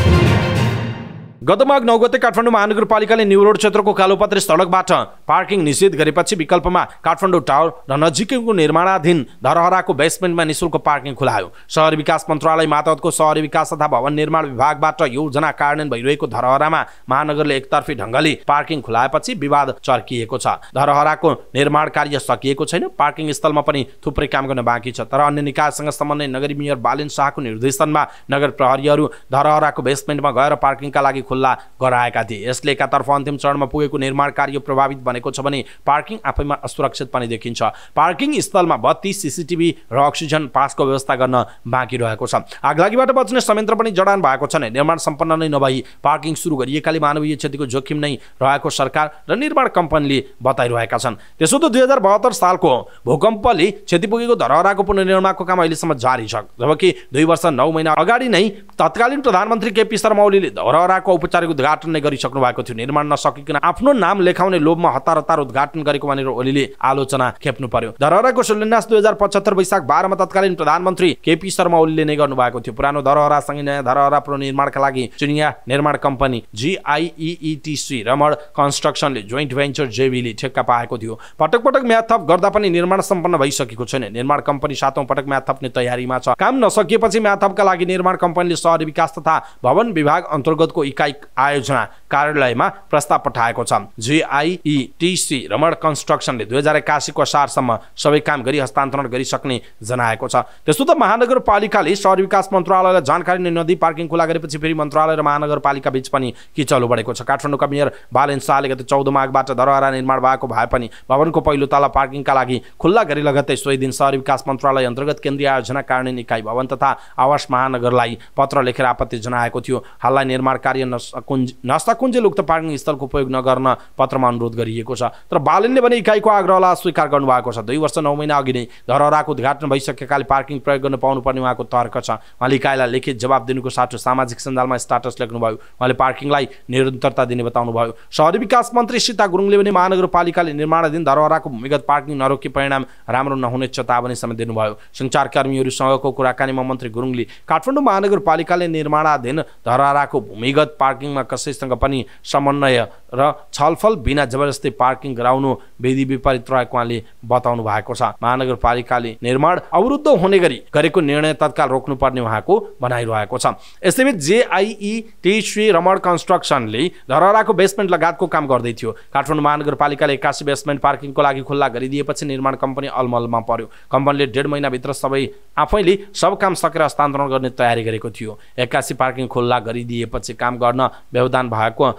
गत माघ गते काठमाडौँ महानगरपालिकाले न्यु रोड क्षेत्रको कालोपत्री सडकबाट पार्किङ निषेध गरेपछि विकल्पमा काठमाडौँ टावर र नजिकैको निर्माणाधीन धरहराको बेसमेन्टमा निशुल्क पार्किङ खुलायो सहर विकास मन्त्रालय मातहतको सहरी विकास तथा भवन निर्माण विभागबाट योजना कार्यान्वयन भइरहेको धरहरामा महानगरले एकतर्फी ढङ्गले पार्किङ खुलाएपछि विवाद चर्किएको छ धरहराको निर्माण कार्य सकिएको छैन पार्किङ स्थलमा पनि थुप्रै काम गर्न बाँकी छ तर अन्य निकायसँग समन्वय नगरी मेयर बालिन शाहको निर्देशनमा नगर प्रहरीहरू धरहराको बेसमेन्टमा गएर पार्किङका लागि खुल्ला गराएका थिए यसले एकातर्फ अन्तिम चरणमा पुगेको निर्माण कार्य प्रभावित बनेको छ भने पार्किङ आफैमा असुरक्षित पनि देखिन्छ पार्किङ स्थलमा बत्ती सिसिटिभी र अक्सिजन पासको व्यवस्था गर्न बाँकी रहेको छ आगलागीबाट बच्ने संयन्त्र पनि जडान भएको छ नै निर्माण सम्पन्न नै नभई पार्किङ सुरु गरिएकाले मानवीय क्षतिको जोखिम नै रहेको सरकार र निर्माण कम्पनीले बताइरहेका छन् त्यसो त दुई हजार बहत्तर सालको भूकम्पले क्षति पुगेको धरहराको पुनर्निर्माणको काम अहिलेसम्म जारी छ जबकि दुई वर्ष नौ महिना अगाडि नै तत्कालीन प्रधानमन्त्री केपी शर्मा ओलीले धरहराको औपचारिक उद्घाटन नै गरिसक्नु भएको थियो निर्माण नसकिकन आफ्नो नाम लेखाउने लोभमा हतार हतार उद्घाटन गरेको भनेर ओलीले आलोचना खेप्नु पर्यो धरहराको शिलान्यास दुई हजार पचहत्तर वैशाख बाह्रमा तत्कालीन प्रधानमन्त्री केपी शर्मा ओलीले नै गर्नुभएको थियो पुरानो धरहरासँगै नयाँ धरहरा पुनर्निर्माणका लागि चुनिया निर्माण कम्पनी जिआइइटिसी रमण कन्स्ट्रक्सनले जोइन्ट भेन्चर जेबीले ठेक्का पाएको थियो पटक पटक म्याथप गर्दा पनि निर्माण सम्पन्न भइसकेको छैन निर्माण कम्पनी सातौँ पटक म्याद तयारीमा छ काम नसकिएपछि म्याथपका लागि निर्माण कम्पनीले सहरी विकास तथा भवन विभाग अन्तर्गतको इकाइ व्यावसायिक आयोजना कार्यालयमा प्रस्ताव पठाएको छ जिआइइटिसी रमण कन्स्ट्रक्सनले दुई हजार एक्कासीको सारसम्म सबै काम गरी हस्तान्तरण गरिसक्ने जनाएको छ त्यस्तो त महानगरपालिकाले सहर विकास मन्त्रालयलाई जानकारी नै नदी पार्किङ खुला गरेपछि फेरि मन्त्रालय र महानगरपालिका बीच पनि किचलो बढेको छ काठमाडौँका मेयर बालेन शाहले गत चौध माघबाट धरहरा निर्माण भएको भए पनि भवनको पहिलो तला पार्किङका लागि खुल्ला गरी लगत्तै सोही दिन सहर विकास मन्त्रालय अन्तर्गत केन्द्रीय आयोजना कार्यान्वयन इकाइ भवन तथा आवास महानगरलाई पत्र लेखेर आपत्ति जनाएको थियो हाललाई निर्माण कार्य गर्न सकुन् उक्त पार्किङ स्थलको उपयोग नगर्न पत्रमा अनुरोध गरिएको छ तर बालनले भने इकाइको आग्रहलाई स्वीकार गर्नुभएको छ दुई वर्ष नौ महिना अघि नै धरहराको उद्घाटन भइसकेकाले पार्किङ प्रयोग गर्न पाउनुपर्ने उहाँको तर्क छ उहाँले इकाइलाई लिखित जवाब दिनुको साटो सामाजिक सञ्जालमा स्टाटस लेख्नुभयो उहाँले पार्किङलाई निरन्तरता दिने बताउनुभयो सहरी विकास मन्त्री सीता गुरुङले पनि महानगरपालिकाले निर्माणाधीन धरहराको भूमिगत पार्किङ नरोकी परिणाम राम्रो नहुने चेतावनी समेत दिनुभयो सञ्चारकर्मीहरूसँगको कुराकानीमा मन्त्री गुरुङले काठमाडौँ महानगरपालिकाले निर्माणाधीन धरहराको भूमिगत पार्किङमा कसैसँग पनि समन्वय र छलफल बिना जबरजस्ती पार्किङ गराउनु विधि विपरीत रहेको उहाँले बताउनु भएको छ महानगरपालिकाले निर्माण अवरुद्ध हुने गरी गरेको निर्णय तत्काल रोक्नुपर्ने उहाँको भनाइरहेको छ यसैबीच जेआइई टी श्री रमण कन्स्ट्रक्सनले धरहराको बेसमेन्ट लगायतको काम गर्दै थियो काठमाडौँ महानगरपालिकाले एक्कासी बेसमेन्ट पार्किङको लागि खुल्ला गरिदिएपछि निर्माण कम्पनी अलमलमा पर्यो कम्पनीले डेढ महिनाभित्र सबै आफैले सब काम सकेर हस्तान्तरण गर्ने तयारी गरेको थियो एक्कासी पार्किङ खुल्ला गरिदिएपछि काम गर्ने गर्न व्यवधान भएको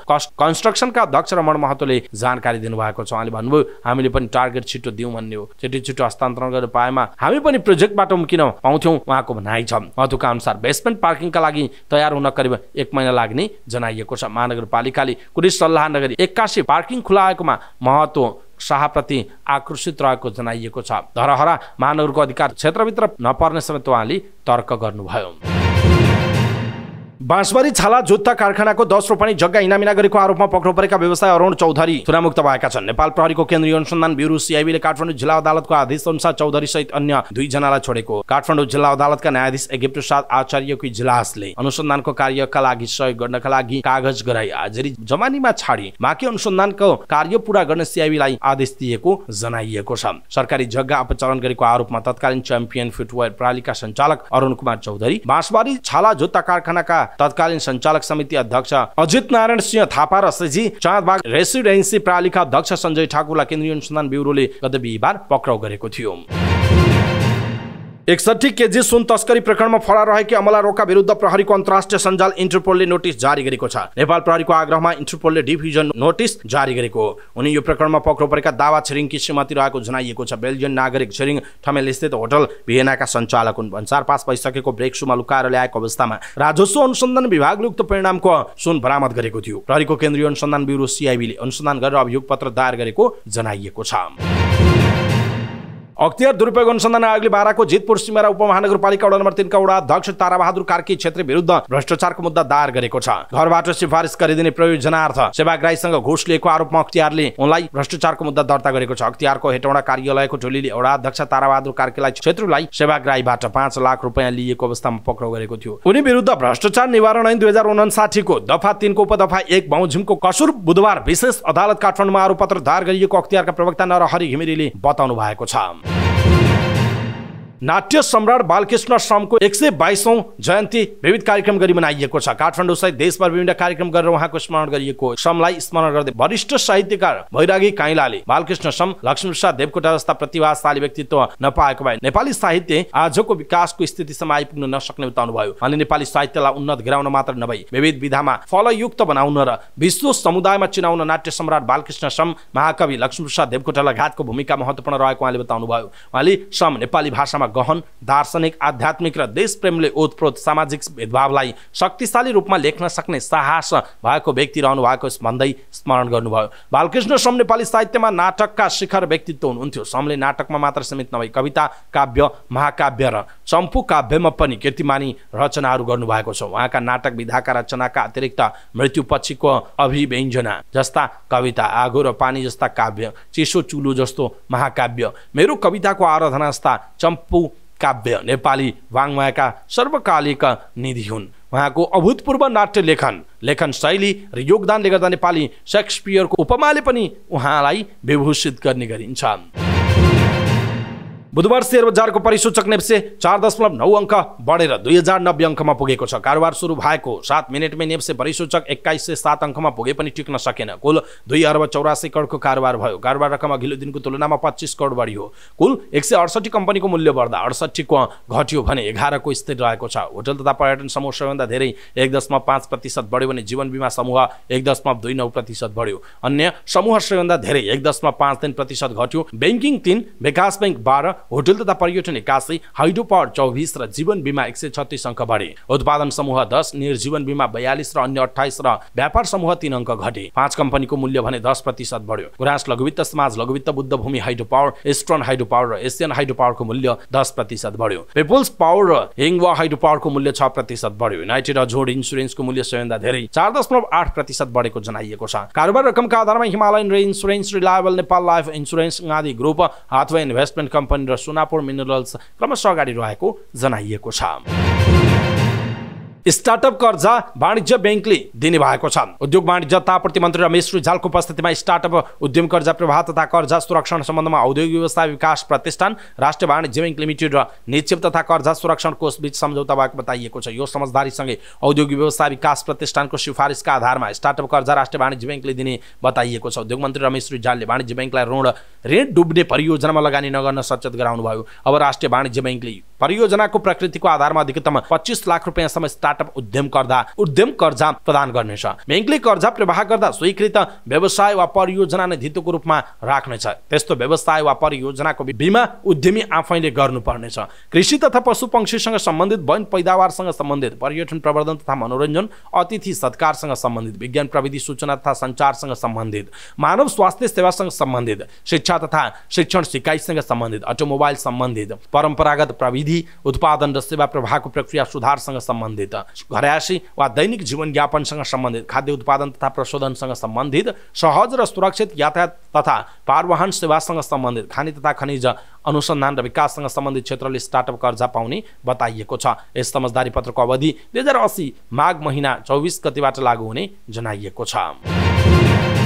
कन्स्ट्रक्सनका अध्यक्ष रमण महतोले जानकारी दिनुभएको छ उहाँले भन्नुभयो हामीले पनि टार्गेट छिटो दिउँ भन्ने हो छिटो छिटो हस्तान्तरण गर्न पाएमा हामी पनि प्रोजेक्टबाट किन पाउँथ्यौँ उहाँको भनाइ छ महतोका अनुसार बेसमेन्ट पार्किङका लागि तयार हुन करिब एक महिना लाग्ने जनाइएको छ महानगरपालिकाले कुनै सल्लाह नगरी एक्कासी पार्किङ खुलाएकोमा महतो शाहप्रति आकर्षित रहेको जनाइएको छ धरहरा महानगरको अधिकार क्षेत्रभित्र नपर्ने समेत उहाँले तर्क गर्नुभयो बाँसबारी छाला जुत्ता कारखानाको दस रोपनी जग्गा हिनामिना गरेको आरोपमा पक्राउ परेका व्यवसाय अरुण चौधरी चुनामुक्त भएका छन् नेपाल प्रहरीको केन्द्रीय अनुसन्धान ब्युरो सिआइबीले काठमाडौँ जिल्ला अदालतको आदेश अनुसार चौधरी सहित अन्य दुईजनालाई छोडेको काठमाडौँ जिल्ला अदालतका न्यायाधीश एगिप्ट प्रसाद आचार्यको इजलासले अनुसन्धानको कार्यका लागि सहयोग गर्नका लागि कागज गराई हाजिरी जमानीमा छाडी बाँकी अनुसन्धानको कार्य पुरा गर्न सिआइबीलाई आदेश दिएको जनाइएको छ सरकारी जग्गा अपचालन गरेको आरोपमा तत्कालीन च्याम्पियन फुटवेयर प्रणालीका सञ्चालक अरुण कुमार चौधरी बाँसबारी छाला जुत्ता कारखानाका तत्कालीन सञ्चालक समिति अध्यक्ष अजित नारायण सिंह थापा र श्रीजी चाँदबाग रेसिडेन्सी प्रालिका अध्यक्ष सञ्जय ठाकुरलाई केन्द्रीय अनुसन्धान ब्युरोले गत बिहिबार पक्राउ गरेको थियो एकसठी केजी सुन तस्करी प्रकरणमा फरार रहेकी अमला रोका विरुद्ध प्रहरीको अन्तर्राष्ट्रिय सञ्जाल इन्टरपोलले नोटिस जारी गरेको छ नेपाल प्रहरीको आग्रहमा इन्टरपोलले डिभिजन नोटिस जारी गरेको हो उनी यो प्रकरणमा पक्रो परेका दावा छिरिङकी श्रीमती रहेको जनाइएको छ बेल्जियन नागरिक छिरिङ ठमेल स्थित होटल भिएनाका सञ्चालक हुन् भन्सार पास भइसकेको ब्रेक सुमा लुकाएर ल्याएको अवस्थामा राजस्व अनुसन्धान विभागले उक्त परिणामको सुन बरामद गरेको थियो प्रहरीको केन्द्रीय अनुसन्धान ब्युरो सिआइबीले अनुसन्धान गरेर अभियोग पत्र दायर गरेको जनाइएको छ अख्तियार दुरुपयोग अनुसन्धान आयोगले बाह्रको जितपुर सिमरा उपमहानगरपालिका वडा नम्बर तिनका वडा अध्यक्ष ताराबहादुर कार्की क्षेत्र विरुद्ध भ्रष्टाचारको मुद्दा दायर गरेको छ घरबाट सिफारिस गरिदिने प्रयोजनार्थ सेवाग्राहीसँग घुस लिएको आरोपमा अख्तियारले उनलाई भ्रष्टाचारको मुद्दा दर्ता गरेको छ अख्तियारको हेटौँडा कार्यालयको टोलीले एउटा अध्यक्ष ताराबहादुर कार्कीलाई क्षेत्रलाई सेवाग्राहीबाट पाँच लाख रुपियाँ लिएको अवस्थामा पक्राउ गरेको थियो उनी विरुद्ध भ्रष्टाचार निवारण ऐन दुई हजार उनासाठीको दफा तिनको उपदफा एक बमोजिमको कसुर बुधबार विशेष अदालत काठमाडौँमा पत्र दायर गरिएको अख्तियारका प्रवक्ता नरहरि घिमिरेले बताउनु भएको छ नाट्य सम्राट बालकृष्ण श्रमको एक सय बाइसौँ जयन्ती विविध कार्यक्रम गरी मनाइएको छ काठमाडौँ सहित देशभर विभिन्न कार्यक्रम गरेर उहाँको स्मरण गरिएको श्रमलाई स्मरण गर्दै वरिष्ठ साहित्यकार भैरागी काइलाले बालकृष्ण श्रम लक्ष्मीप्रसाद देवकोटा जस्ता प्रतिभाशाली व्यक्तित्व नपाएको भए नेपाली साहित्य आजको विकासको स्थितिसम्म आइपुग्न नसक्ने बताउनु भयो उहाँले नेपाली साहित्यलाई उन्नत गराउन मात्र नभई विविध विधामा फलयुक्त बनाउन र विश्व समुदायमा चिनाउन नाट्य सम्राट बालकृष्ण श्रम महाकवि लक्ष्मीप्रसाद देवकोटालाई घातको भूमिका महत्त्वपूर्ण रहेको उहाँले बताउनु भयो उहाँले श्रम नेपाली भाषामा गहन दार्शनिक आध्यात्मिक र देशप्रेमले ओतप्रोत सामाजिक भेदभावलाई शक्तिशाली रूपमा लेख्न सक्ने साहस भएको व्यक्ति रहनु भएको भन्दै स्मरण गर्नुभयो बालकृष्ण सम नेपाली साहित्यमा नाटकका शिखर व्यक्तित्व हुनुहुन्थ्यो समले नाटकमा मात्र सीमित नभई कविता काव्य महाकाव्य र चम्पू काव्यमा पनि कीर्तिमानी रचनाहरू गर्नुभएको छ उहाँका नाटक विधाका रचनाका अतिरिक्त मृत्युपछिको अभिव्यञ्जना जस्ता कविता आगो र पानी जस्ता काव्य चिसो चुलो जस्तो महाकाव्य मेरो कविताको आराधना जस्ता चम्पू काव्य नेपाली वाङ्मयका सर्वकालिक निधि हुन् उहाँको अभूतपूर्व नाट्य लेखन लेखन शैली र योगदानले गर्दा नेपाली सेक्सपियरको उपमाले पनि उहाँलाई विभूषित गर्ने गरिन्छ बुधबार शेयर बजारको परिसूचक नेप्से चार दशमलव नौ अङ्क बढेर दुई हजार नब्बे अङ्कमा पुगेको छ कारोबार सुरु भएको सात मिनटमै नेप्से परिसूचक एक्काइस सय सात अङ्कमा पुगे पनि टिक्न सकेन कुल दुई अर्ब चौरासी करोडको कारोबार भयो कारोबार रकम अघिल्लो दिनको तुलनामा पच्चिस करोड बढियो कुल एक सय अडसठी कम्पनीको मूल्य बढ्दा अडसठीको घट्यो भने एघारको स्थिर रहेको छ होटल तथा पर्यटन समूह सबैभन्दा धेरै एक दशमलव पाँच प्रतिशत बढ्यो भने जीवन बिमा समूह एक दशमलव दुई नौ प्रतिशत बढ्यो अन्य समूह सबैभन्दा धेरै एक दशमलव पाँच तिन प्रतिशत घट्यो ब्याङ्किङ तिन विकास ब्याङ्क बाह्र होटेल तथा पर्यटन एक्कासी हाइड्रो पावर चौबिस र जीवन बिमा एक सय छत्तिस अङ्क बढे उत्पादन समूह दस निर्जीवन बिमा बयालिस र अन्य अठाइस र व्यापार समूह तीन अङ्क घटे पाँच कम्पनीको मूल्य भने दस प्रतिशत बढ्यो गुराँस लघुवित्त समाज लघुवित्त Buddhabhumi hydro power eastern hydro power र एसियन हाइड्रो पावरको मूल्य दस प्रतिशत बढ्यो पिपुल्स पावर र हिङवा हाइड्रो पावरको मूल्य छ प्रतिशत बढ्यो युनाइटेड अझोड इन्सुरेन्सको मूल्य सबैभन्दा धेरै चार दशमलव आठ प्रतिशत बढेको जनाइएको छ कारोबार रकमका आधारमा Himalayan re insurance reliable Nepal life insurance Gandhi group Hathaway investment company र सोनापुर मिनरल्स क्रमशः अगाडि रहेको जनाइएको छ स्टार्टअप कर्जा वाणिज्य ब्याङ्कले दिने भएको छ उद्योग वाणिज्य तापूर्ति मन्त्री रमेश रुझालको उपस्थितिमा स्टार्टअप उद्यम कर्जा प्रवाह तथा कर्जा सुरक्षण सम्बन्धमा औद्योगिक व्यवस्था विकास प्रतिष्ठान राष्ट्रिय वाणिज्य ब्याङ्क लिमिटेड र निक्षेप तथा कर्जा सुरक्षण कोष बिच सम्झौता भएको बताइएको छ यो समझदारीसँगै औद्योगिक व्यवस्था विकास प्रतिष्ठानको सिफारिसका आधारमा स्टार्टअप कर्जा राष्ट्रिय वाणिज्य ब्याङ्कले दिने बताइएको छ उद्योग मन्त्री रमेश रुझालले वाणिज्य ब्याङ्कलाई ऋण ऋण डुब्ने परियोजनामा लगानी नगर्न सचेत गराउनु गराउनुभयो अब राष्ट्रिय वाणिज्य ब्याङ्कले परियोजनाको प्रकृतिको आधारमा अधिकतम पच्चिस लाख रुपियाँसम्म स्टार्टअप उद्यम कर्दा उद्यम कर्जा प्रदान गर्नेछ ब्याङ्कले कर्जा प्रवाह गर्दा स्वीकृत व्यवसाय वा परियोजना नै धितोको रूपमा राख्नेछ त्यस्तो व्यवसाय वा परियोजनाको बिमा उद्यमी आफैले गर्नुपर्नेछ कृषि तथा पशु पंक्षीसँग सम्बन्धित वन पैदावारसँग सम्बन्धित पर्यटन प्रवर्धन तथा मनोरञ्जन अतिथि सत्कारसँग सम्बन्धित विज्ञान प्रविधि सूचना तथा सञ्चारसँग सम्बन्धित मानव स्वास्थ्य सेवासँग सम्बन्धित शिक्षा तथा शिक्षण सिकाइसँग सम्बन्धित अटोमोबाइल सम्बन्धित परम्परागत प्रविधि गतिविधि उत्पादन र सेवा प्रवाहको प्रक्रिया सुधारसँग सम्बन्धित घरयासी वा दैनिक जीवनयापनसँग सम्बन्धित खाद्य उत्पादन तथा प्रशोधनसँग सम्बन्धित सहज र सुरक्षित यातायात तथा पारवाहन सेवासँग सम्बन्धित खानी तथा खनिज अनुसन्धान र विकाससँग सम्बन्धित क्षेत्रले स्टार्टअप कर्जा पाउने बताइएको छ यस समझदारी पत्रको अवधि दुई हजार असी माघ महिना चौबिस गतिबाट लागू हुने जनाइएको छ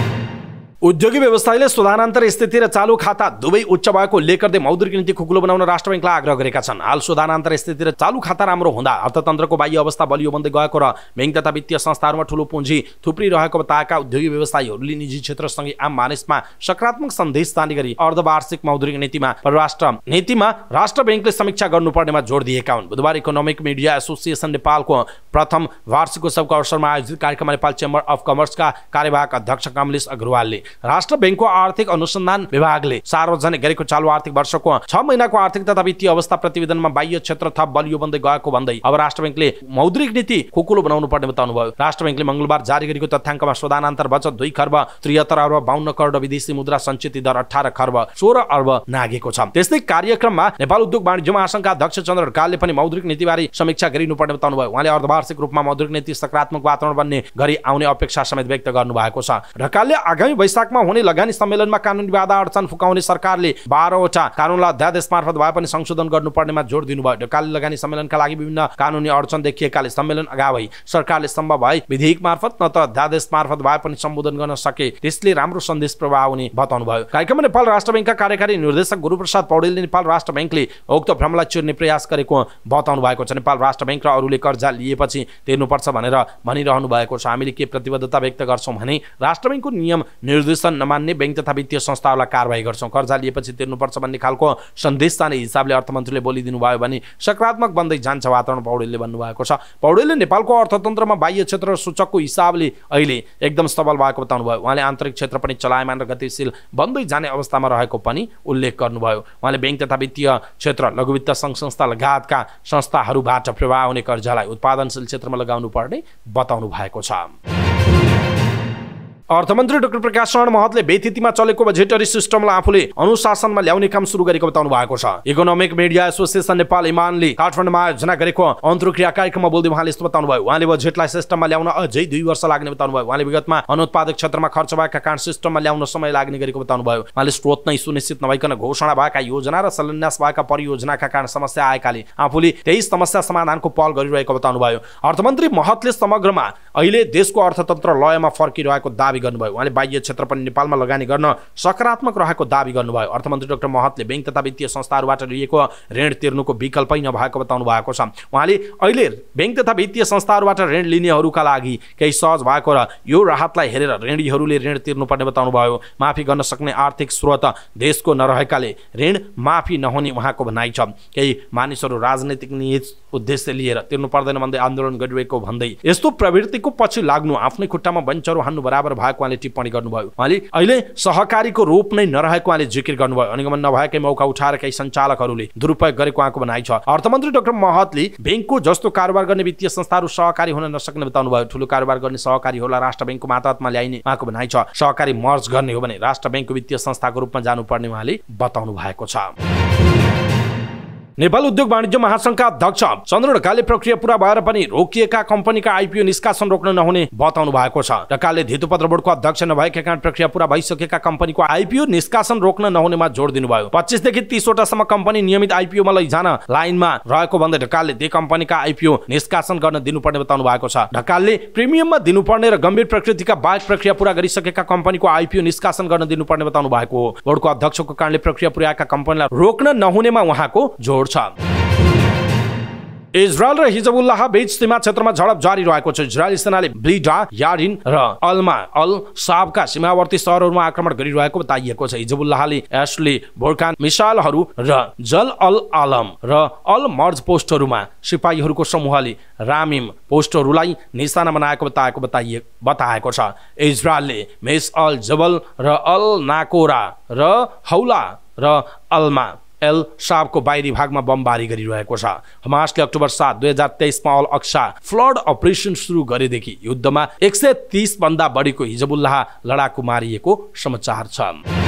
उद्योगी व्यवसायले शोधानान्तर स्थिति र चालु खाता दुवै उच्च भएको उल्लेख गर्दै मौद्रिक नीति खुकुलो बनाउन राष्ट्र ब्याङ्कलाई आग्रह गरेका छन् हाल शोधानान्तर स्थिति र चालु खाता राम्रो हुँदा अर्थतन्त्रको बाह्य अवस्था बलियो बन्दै गएको र ब्याङ्क तथा वित्तीय संस्थाहरूमा ठुलो पुँजी थुप्रिरहेको बताएका उद्योगी व्यवसायीहरूले निजी क्षेत्रसँगै आम मानिसमा सकारात्मक सन्देश जाने गरी अर्धवार्षिक मौद्रिक नीतिमा परराष्ट्र नीतिमा राष्ट्र ब्याङ्कले समीक्षा गर्नुपर्नेमा जोड दिएका हुन् बुधबार इकोनोमिक मिडिया एसोसिएसन नेपालको प्रथम वार्षिक उत्सवको अवसरमा आयोजित कार्यक्रममा नेपाल चेम्बर अफ कमर्सका कार्यवाहक अध्यक्ष कमलेश अग्रवालले राष्ट्र ब्याङ्कको आर्थिक अनुसन्धान विभागले सार्वजनिक गरेको चालु आर्थिक वर्षको छ महिनाको आर्थिक तथा वित्तीय अवस्था प्रतिवेदनमा बाह्य क्षेत्र थप बलियो बन्दै गएको भन्दै अब राष्ट्र ब्याङ्कले मौद्रिक नीति खुकुलो बनाउनु पर्ने बताउनु भयो राष्ट्र ब्याङ्कले मङ्गलबार जारी गरेको तथ्याङ्कमा स्वदानान्तर बचत दुई खर्ब त्रिहत्तर अर्ब बाहन्न करोड विदेशी मुद्रा सञ्चित दर अठार खर्ब सोह्र अर्ब नागेको छ त्यस्तै कार्यक्रममा नेपाल उद्योग वाणिज्य महासङ्घका अध्यक्ष चन्द्र ढकालले पनि मौद्रिक नीति बारे समीक्षा गरिनुपर्ने बताउनु भयो उहाँले अर्धवार्षिक रूपमा मौद्रिक नीति सकारात्मक वातावरण बन्ने गरी आउने अपेक्षा समेत व्यक्त गर्नु भएको छ ढकालले आगामी वैशाख वैशाखमा हुने लगानी सम्मेलनमा कानुनी बाधा अडचन फुकाउने सरकारले बाह्रवटा कानुनलाई अध्यादेश मार्फत भए पनि संशोधन गर्नुपर्नेमा जोड दिनुभयो ढकाली लगानी सम्मेलनका लागि विभिन्न कानुनी अडचन देखिएकाले सम्मेलन अगावै सरकारले सम्भव भए विधेयक मार्फत न त अध्यादेश मार्फत भए पनि सम्बोधन गर्न सके त्यसले राम्रो सन्देश प्रभाव हुने बताउनु भयो कार्यक्रममा नेपाल राष्ट्र ब्याङ्कका कार्यकारी निर्देशक गुरुप्रसाद पौडेलले नेपाल राष्ट्र ब्याङ्कले उक्त भ्रमलाई चिर्ने प्रयास गरेको बताउनु भएको छ नेपाल राष्ट्र ब्याङ्क र अरूले कर्जा लिएपछि तिर्नुपर्छ भनेर भनिरहनु भएको छ हामीले के प्रतिबद्धता व्यक्त गर्छौँ भने राष्ट्र ब्याङ्कको नियम निर्देशन नमान्ने ब्याङ्क तथा वित्तीय संस्थाहरूलाई कारवाही गर्छौँ कर्जा लिएपछि तिर्नुपर्छ भन्ने खालको सन्देश जाने हिसाबले अर्थमन्त्रीले बोलिदिनु भयो भने सकारात्मक बन्दै जान्छ वातावरण पौडेलले भन्नुभएको छ पौडेलले नेपालको अर्थतन्त्रमा बाह्य क्षेत्र सूचकको हिसाबले अहिले एकदम सबल भएको बताउनु भयो उहाँले आन्तरिक क्षेत्र पनि चलायमान र गतिशील बन्दै जाने अवस्थामा रहेको पनि उल्लेख गर्नुभयो उहाँले ब्याङ्क तथा वित्तीय क्षेत्र लघुवित्त सङ्घ संस्था लगायतका संस्थाहरूबाट प्रभाव हुने कर्जालाई उत्पादनशील क्षेत्रमा लगाउनु पर्ने बताउनु भएको छ अर्थमन्त्री डाक्टर प्रकाश शरण महतले व्यतिथिमा चलेको बजेटरी सिस्टमलाई आफूले अनुशासनमा ल्याउने काम सुरु गरेको बताउनु भएको छ इकोनोमिक मिडिया एसोसिएसन नेपाल इमानले काठमाडौँमा आयोजना गरेको अन्तर्क्रिया कार्यक्रममा बोल्दै उहाँले यस्तो बताउनु भयो उहाँले बजेटलाई सिस्टममा ल्याउन अझै दुई वर्ष लाग्ने बताउनु भयो उहाँले विगतमा अनुत्पादक क्षेत्रमा खर्च भएका कारण सिस्टममा ल्याउन समय लाग्ने गरेको बताउनु भयो उहाँले स्रोत नै सुनिश्चित नभइकन घोषणा भएका योजना र शिलान्यास भएका परियोजनाका कारण समस्या आएकाले आफूले त्यही समस्या समाधानको पहल गरिरहेको बताउनु भयो अर्थमन्त्री महतले समग्रमा अहिले देशको अर्थतन्त्र लयमा फर्किरहेको दावी गर्नुभयो उहाँले बाह्य क्षेत्र पनि नेपालमा लगानी गर्न सकारात्मक रहेको दावी गर्नुभयो अर्थमन्त्री डाक्टर महतले ब्याङ्क तथा वित्तीय संस्थाहरूबाट लिएको ऋण तिर्नुको विकल्पै नभएको बताउनु भएको छ उहाँले अहिले ब्याङ्क तथा वित्तीय संस्थाहरूबाट ऋण लिनेहरूका लागि केही सहज भएको र यो राहतलाई हेरेर ऋणीहरूले ऋण तिर्नुपर्ने बताउनु भयो माफी गर्न सक्ने आर्थिक स्रोत देशको नरहेकाले ऋण माफी नहुने उहाँको भनाइ छ केही मानिसहरू राजनैतिक निहित उद्देश्य लिएर तिर्नु पर्दैन भन्दै आन्दोलन गरिरहेको भन्दै यस्तो प्रवृत्ति कसैको पछि लाग्नु आफ्नै खुट्टामा बन्चरो हान्नु बराबर भएको उहाँले टिप्पणी गर्नुभयो उहाँले अहिले सहकारीको रूप नै नरहेको उहाँले जिकिर गर्नुभयो अनुगमन नभएकै मौका उठाएर केही सञ्चालकहरूले दुरुपयोग गरेको उहाँको भनाइ छ अर्थमन्त्री डाक्टर महतले ब्याङ्कको जस्तो कारोबार गर्ने वित्तीय संस्थाहरू सहकारी हुन नसक्ने बताउनु भयो ठुलो कारोबार गर्ने सहकारी होला राष्ट्र ब्याङ्कको मातहतमा ल्याइने उहाँको भनाइ छ सहकारी मर्ज गर्ने हो भने राष्ट्र ब्याङ्कको वित्तीय संस्थाको रूपमा जानुपर्ने उहाँले बताउनु भएको छ नेपाल उद्योग वाणिज्य महासंघका अध्यक्ष चन्द्र ढकालले प्रक्रिया पूरा भएर पनि रोकिएका कम्पनीका आइपिओ निष्कासन रोक्न नहुने बताउनु भएको छ ढकालले धेतुपत्र बोर्डको अध्यक्ष नभएका कारण प्रक्रिया पूरा भइसकेका कम्पनीको आइपिओ निष्कासन रोक्न नहुनेमा जोड दिनुभयो पच्चिसदेखि तिसवटासम्म कम्पनी नियमित आइपिओमा लैजान लाइनमा रहेको भन्दै ढकालले त्यही कम्पनीका आइपिओ निष्कासन गर्न दिनुपर्ने बताउनु भएको छ ढकालले प्रिमियममा दिनुपर्ने र गम्भीर प्रकृतिका बाहेक प्रक्रिया पूरा गरिसकेका कम्पनीको आइपिओ निष्कासन गर्न दिनुपर्ने बताउनु भएको हो बोर्डको अध्यक्षको कारणले प्रक्रिया पुर्याएका कम्पनीलाई रोक्न नहुनेमा उहाँको जोड छन् इजरायल र हिजबुल्लाह बीच सीमा क्षेत्रमा झडप जारी रहेको छ इजरायली सेनाले ब्लिडा यारिन र अल्मा अल साबका सीमावर्ती सहरहरूमा आक्रमण गरिरहेको बताइएको छ हिजबुल्लाहले एसले भोर्कान मिसाइलहरू र जल अल आलम र अल मर्ज पोस्टहरूमा सिपाहीहरूको समूहले रामिम पोस्टहरूलाई निशाना बनाएको बताएको बताइए बताएको छ इजरायलले मेस अल जबल र अल नाकोरा र हौला र अल्मा एल साबको बाहिरी भागमा बमबारी गरिरहेको छ हमासले अक्टोबर सात दुई हजार तेइसमा अल अक्सा फ्लड अपरेसन सुरु गरेदेखि युद्धमा एक सय तिस भन्दा बढीको हिजबुल्लाह लडाकु मारिएको समाचार छ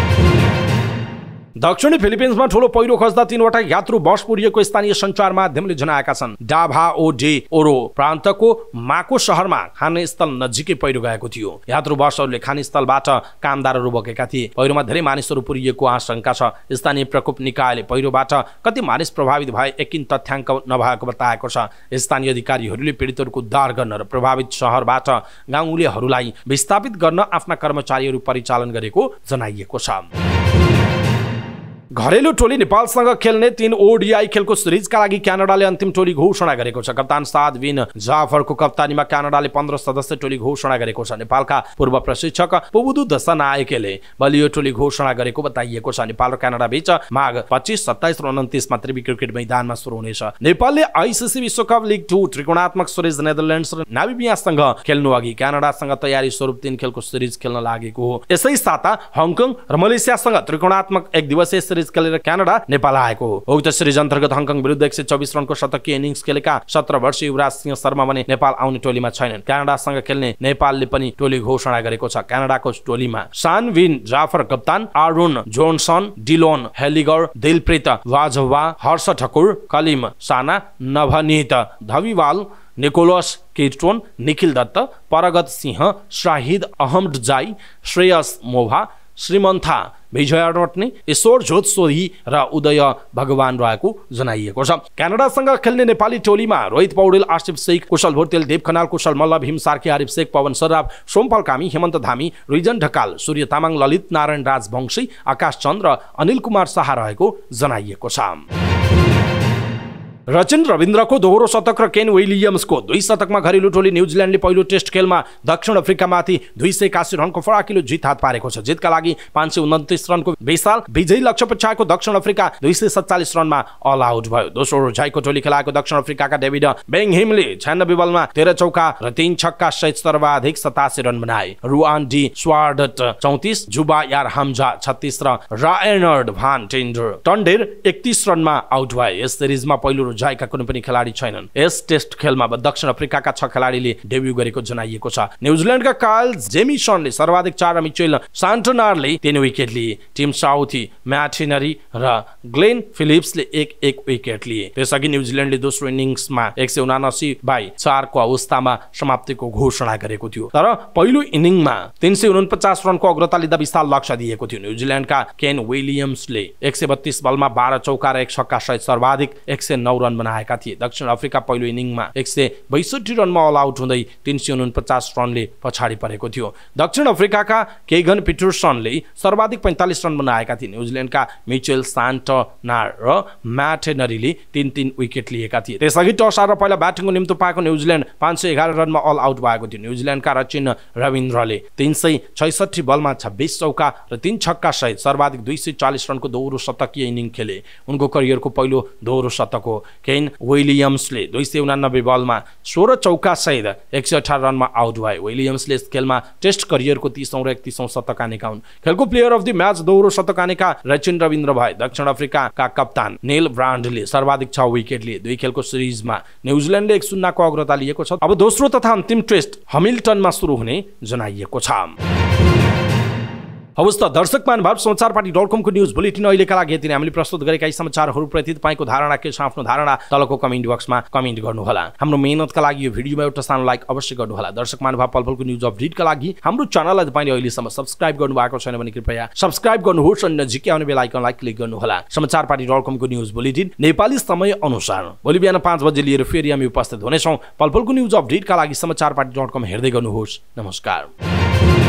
दक्षिणी फिलिपिन्समा ठुलो पहिरो खस्दा तीनवटा यात्रु बस पुरिएको स्थानीय सञ्चार माध्यमले जनाएका छन् डाभा डे ओरो प्रान्तको माको सहरमा खानेस्थल नजिकै पहिरो गएको थियो यात्रु बसहरूले खानेस्थलबाट कामदारहरू बोकेका थिए पहिरोमा धेरै मानिसहरू पुरिएको आशंका छ स्थानीय प्रकोप निकायले पहिरोबाट कति मानिस प्रभावित भए एकिन तथ्याङ्क नभएको बताएको छ स्थानीय अधिकारीहरूले पीडितहरूको उद्धार गर्न र प्रभावित सहरबाट गाउँलेहरूलाई विस्थापित गर्न आफ्ना कर्मचारीहरू परिचालन गरेको जनाइएको छ घरेलु टोली नेपालसँग खेल्ने तीन ओडिआई खेलको सिरिजका लागि क्यानाडाले अन्तिम टोली घोषणा गरेको छ कप्तान साद विन जाफरको कप्तानीमा क्यानाडाले पन्ध्र सदस्य टोली घोषणा गरेको छ नेपालका पूर्व प्रशिक्षक पुबुदु दशनायकेले बलियो टोली घोषणा गरेको बताइएको छ नेपाल र क्यानाडा बीच माघ पच्चिस सत्ताइस र उन्तिसमा त्रिवी क्रिकेट मैदानमा सुरु हुनेछ नेपालले आइसिसी विश्वकप लिग टू त्रिकोणात्मक सिरिज नेदरल्यान्ड्स र नाबिबियासँग खेल्नु अघि क्यानाडासँग तयारी स्वरूप तीन खेलको सिरिज खेल्न लागेको हो यसै साता हङकङ र मलेसियासँग त्रिकोणात्मक एक दिवसीय सिरिज सैज खेलेर क्यानाडा नेपाल आएको हो उक्त सिरिज अन्तर्गत हङकङ विरुद्ध एक सय चौबिस रनको शतकीय इनिङ्स खेलेका सत्र वर्ष युवराज सिंह शर्मा भने नेपाल आउने टोलीमा छैनन् क्यानाडासँग खेल्ने नेपालले पनि टोली घोषणा गरेको छ क्यानाडाको टोलीमा सान विन जाफर कप्तान Aaron Johnson Dillon Heyliger Dilpreet Bajwa Harsh Thakur Kaleem Sana Navneet Dhaliwal Nicholas Kirton Nikhil Dutt Pargat Singh Shahid Ahmadzai Shreyas मोभा श्रीमन्था भिजयाटनी ईश्वर झोत सोही र उदय भगवान रहेको जनाइएको छ क्यानाडासँग खेल्ने नेपाली टोलीमा रोहित पौडेल आसिफ शेख कुशल भोटेल देव खनाल कुशल मल्ल भीम सार्की आरिफ शेख पवन सराफ सोमपाल कामी हेमन्त धामी रिजन ढकाल सूर्य तामाङ ललित नारायण राज वंशी आकाश चन्द्र अनिल कुमार शाह रहेको जनाइएको छ रचिन रविन्द्रको दोहोरो शतक र केन विलियम्सको दुई शतकमा घरेलु टोली न्युजिल्यान्डले पहिलो टेस्ट खेलमा दक्षिण अफ्रिकामाथि दुई सय एकासी रनको फराकिलो जित हात पारेको छ जितका लागि पाँच सय उन्तिस रनको विशाल विजयी लक्ष्य पछ्याएको दक्षिण अफ्रिका दुई सय सत्तालिस रनमा अल आउट भयो दोस्रो रोजाइको टोली खेलाएको दक्षिण अफ्रिकाका डेभिड बेङहिमले छ्यानब्बे बलमा तेह्र चौका र तीन छक्का सहित सर्वाधिक सतासी रन बनाए रुआन डी स्वार्डट चौतिस जुबा यार हाम्जा छत्तिस र रायनर्ड भान टेन्डर टन्डेर एकतिस रनमा आउट भए यस सिरिजमा पहिलो जाएका कुनै पनि खेलाडी छैनन् यस टेस्ट खेलमा दक्षिण अफ्रिकाका छ खेलाडीले डेब्यू गरेको जनाइएको छ न्युजिल्यान्डका काल जेमिसनले सर्वाधिक चार मिचेल सान्टनारले तिन विकेट लिए टिम साउथी म्याटिनरी र ग्लेन फिलिप्सले एक एक विकेट लिए त्यसअघि न्युजिल्यान्डले दोस्रो इनिङ्समा एक सय उनासी बाई चारको अवस्थामा समाप्तिको घोषणा गरेको थियो तर पहिलो इनिङमा तिन सय उनपचास रनको अग्रता लिँदा विशाल लक्ष्य दिएको थियो न्युजिल्यान्डका केन विलियम्सले एक सय बत्तीस बलमा बाह्र चौका र एक छक्का सहित सर्वाधिक एक सय नौ रन बनाएका थिए दक्षिण अफ्रिका पहिलो इनिङमा एक सय बैसठी रनमा अल आउट हुँदै तिन सय उनपचास रनले पछाडि परेको थियो दक्षिण अफ्रिकाका केगन पिटरसनले सर्वाधिक पैँतालिस रन बनाएका थिए न्युजिल्यान्डका मिचेल सान्टनार र म्याट हेनरीले तिन तिन विकेट लिएका थिए त्यसअघि टस र पहिला ब्याटिङको निम्ति पाएको न्युजिल्यान्ड पाँच सय एघार रनमा अल आउट भएको थियो न्युजिल्यान्डका रचिन रविन्द्रले तिन सय छैसठी बलमा छब्बिस चौका र तिन छक्का सहित सर्वाधिक दुई सय चालिस रनको दोहोरो शतकीय इनिङ खेले उनको करियरको पहिलो दोहोरो शतक हो केन विलियम्सले दुई सय उनानब्बे बलमा सोह्र चौका सहित एक सय अठार रनमा आउट भए विलियम्सले यस खेलमा टेस्ट करियरको तिसौँ र एकतिसौँ आनेका हुन् खेलको प्लेयर अफ द म्याच दोहोरो शतकानेका रचिन रविन्द्र भए दक्षिण अफ्रिकाका कप्तान नेल ब्रान्डले सर्वाधिक छ विकेट लिए दुई खेलको सिरिजमा न्युजिल्यान्डले एक शून्यको अग्रता लिएको छ अब दोस्रो तथा अन्तिम टेस्ट हमिल्टनमा सुरु हुने जनाइएको छ हवस् त दर्शक महानुभाव समाचार पार्टी डट कमको न्युज बुलेटिन अहिलेका लागि यति नै हामीले प्रस्तुत गरेका यी समाचारहरूप्रति तपाईँको धारणा के छ आफ्नो धारणा तलको कमेन्ट बक्समा कमेन्ट गर्नुहोला हाम्रो मेहनतका लागि यो भिडियोमा एउटा सानो लाइक अवश्य गर्नुहोला दर्शक महानुभाव पलफलको न्युज अपडेटका लागि हाम्रो च्यानललाई तपाईँले अहिलेसम्म सब्सक्राइब गर्नुभएको छैन भने कृपया सब्सक्राइब गर्नुहोस् अनि नजिकै आउने बेला आइकनलाई क्लिक गर्नुहोला समाचार पार्टी डट कमको न्युज बुलेटिन नेपाली समय अनुसार भोलि बिहान पाँच बजे लिएर फेरि हामी उपस्थित हुनेछौँ पलफलको न्युज अपडेटका लागि समाचार पार्टी डट कम हेर्दै गर्नुहोस् नमस्कार